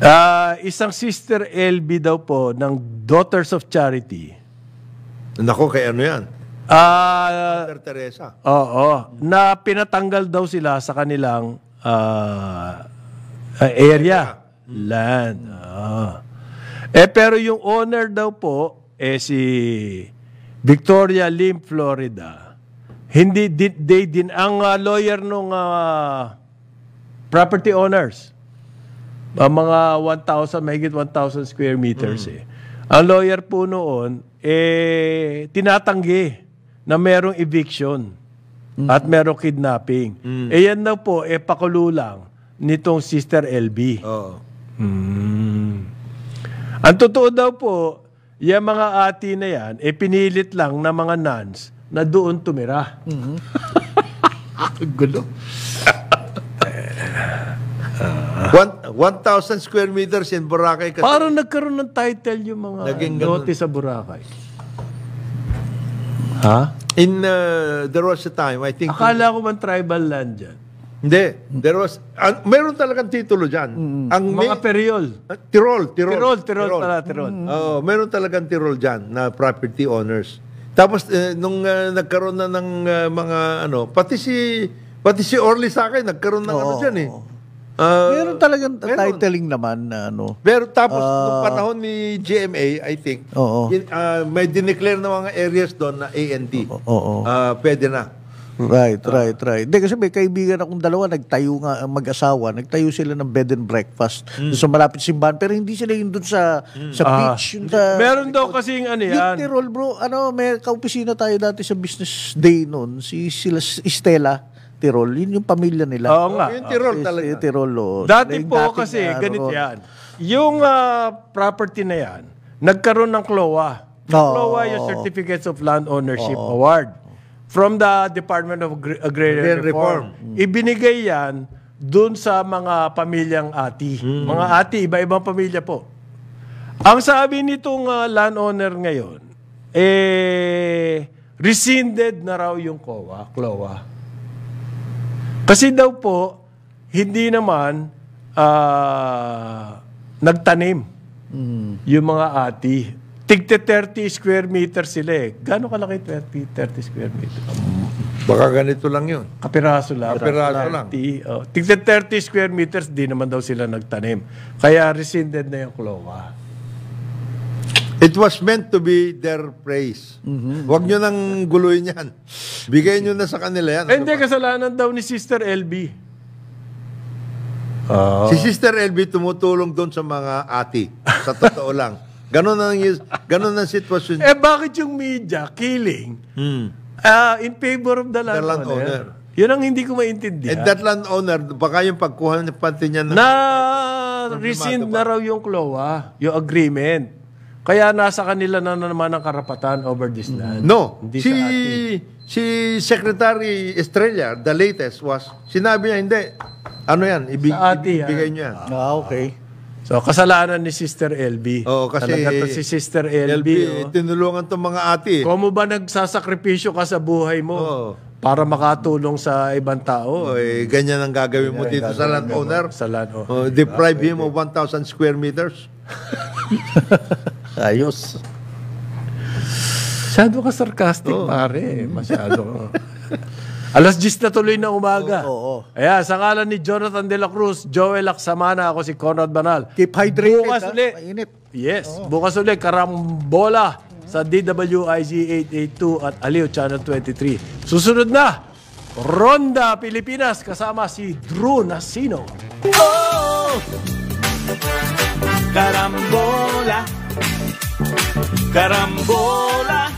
Speaker 1: Ah, isang Sister LB daw po ng Daughters of Charity. Nako, kay ano yan? Ah, Mother Teresa. oo, na pinatanggal daw sila sa kanilang ah, ah, area, land. Ah. Eh pero yung owner daw po eh si Victoria Lim Florida. Hindi di, they din ang ah, lawyer ng ah, property owners uh, mga 1,000, mahigit 1,000 square meters mm. eh. Ang lawyer po noon, eh, tinatanggi na merong eviction mm. at merong kidnapping. Mm. Eh yan daw po, eh pakulo lang nitong Sister LB. Oo. Oh. Mm. Ang totoo daw po, yung mga ati na yan, eh pinilit lang ng mga nuns na doon tumira. Mm-hmm. Gulo.
Speaker 3: uh, 1,000 square meters in Boracay. Kasi Parang
Speaker 1: nagkaroon ng title yung mga lote
Speaker 3: sa Boracay. Ha? In, uh, there was a time, I think... Akala ko man tribal land dyan. Hindi. There was, uh, meron talagang titulo dyan. Ang mga periol. Ah, Tirol, Tirol. Tirol, Tirol pala, Tirol. Oo, meron talagang Tirol dyan na property owners. Tapos eh, nung ah, nagkaroon na ng ah, mga ano, pati si pati si Orly sa akin nagkaroon ng ano dyan eh. Uh, meron talagang meron. titling naman na ano. Pero tapos, uh, nung panahon ni GMA, I think, oh, oh. Uh, may dineclare na mga areas doon na AND. Oo. Oh, oh, oh. uh, pwede na.
Speaker 2: Right, uh, right, right. Hindi, kasi may kaibigan akong dalawa, nagtayo nga, mag-asawa, nagtayo sila ng bed and breakfast mm. sa so, malapit simbahan, pero hindi sila yung doon sa, mm. sa beach. Ah. Yung ta, Meron
Speaker 1: daw kasi kasing ano yan. Literal, bro.
Speaker 2: Ano, may kaopisina tayo dati sa business day noon, si sila, Stella. Tirol,
Speaker 1: yun yung pamilya nila. Oo nga. Yung Tirol Is- talaga. Eh, Tirol, oh. Dati po kasi, na, ganito oh. yan. Yung ah, property na yan, nagkaroon ng CLOA. Yung Oo. CLOA, yung Certificates of Land Ownership Award from the Department of Agrarian Agrarian uh, Reform. Mm. Ibinigay yan dun sa mga pamilyang ati. Mm. Mga ati, iba-ibang pamilya po. Ang sabi nitong ah, land owner ngayon, eh, rescinded na raw yung COA, CLOA. Kasi daw po, hindi naman uh, nagtanim mm. yung mga ati. Tigte 30 square meter sila eh. Gano'ng kalaki 30, 30 square meter? Baka ganito lang yun. Kapiraso lang. Kapiraso lang. 30, oh. Tigte 30 square meters, di naman daw sila nagtanim. Kaya rescinded na yung CLOA. It was meant to be their praise.
Speaker 3: Mm-hmm. Huwag nyo nang guluhin yan. Bigay nyo na sa kanila yan. Eh, hindi, ano ba? kasalanan daw ni Sister LB. Oh. Ah. Si ah. Sister LB tumutulong doon sa mga ati. Sa totoo lang. Ganun ang, ganun ang sitwasyon. Eh bakit yung
Speaker 1: media killing hmm. uh, in favor of the land, the land owner? owner. Yun ang hindi ko maintindihan. And eh, that land owner, baka yung pagkuha ng pati niya na... Na rescind diba? na raw yung CLOA, yung agreement. Kaya nasa kanila na naman ang karapatan over this mm-hmm. land. No. Hindi si, sa atin. si Secretary Estrella, the latest
Speaker 3: was, sinabi niya, hindi, ano yan, ibig, ibigay niya. Ah, okay. So, kasalanan
Speaker 1: ni Sister LB. Oo, kasi- Talaga to si Sister LB. LB, oh.
Speaker 3: tinulungan tong
Speaker 1: mga ate. Kung ba nagsasakripisyo ka sa buhay mo Oo. para makatulong sa ibang tao?
Speaker 3: O, eh, ganyan ang gagawin mo dito sa land owner. Sa land, oh. deprive him of 1,000 square meters.
Speaker 1: Ayos. Masyado ka sarcastic, oh. pare. Masyado Alas 10 na tuloy na umaga. Oo, oo, oo. Ayan, sa ngalan ni Jonathan De La Cruz, Joel Aksamana, ako si Conrad Banal. Keep hydrated. Bukas ha? ulit. Mainit. Yes, oo. bukas ulit, karambola sa DWIG 882 at Aliw Channel 23. Susunod na, Ronda Pilipinas kasama si Drew Nasino. Oh! oh. Karambola! Carambola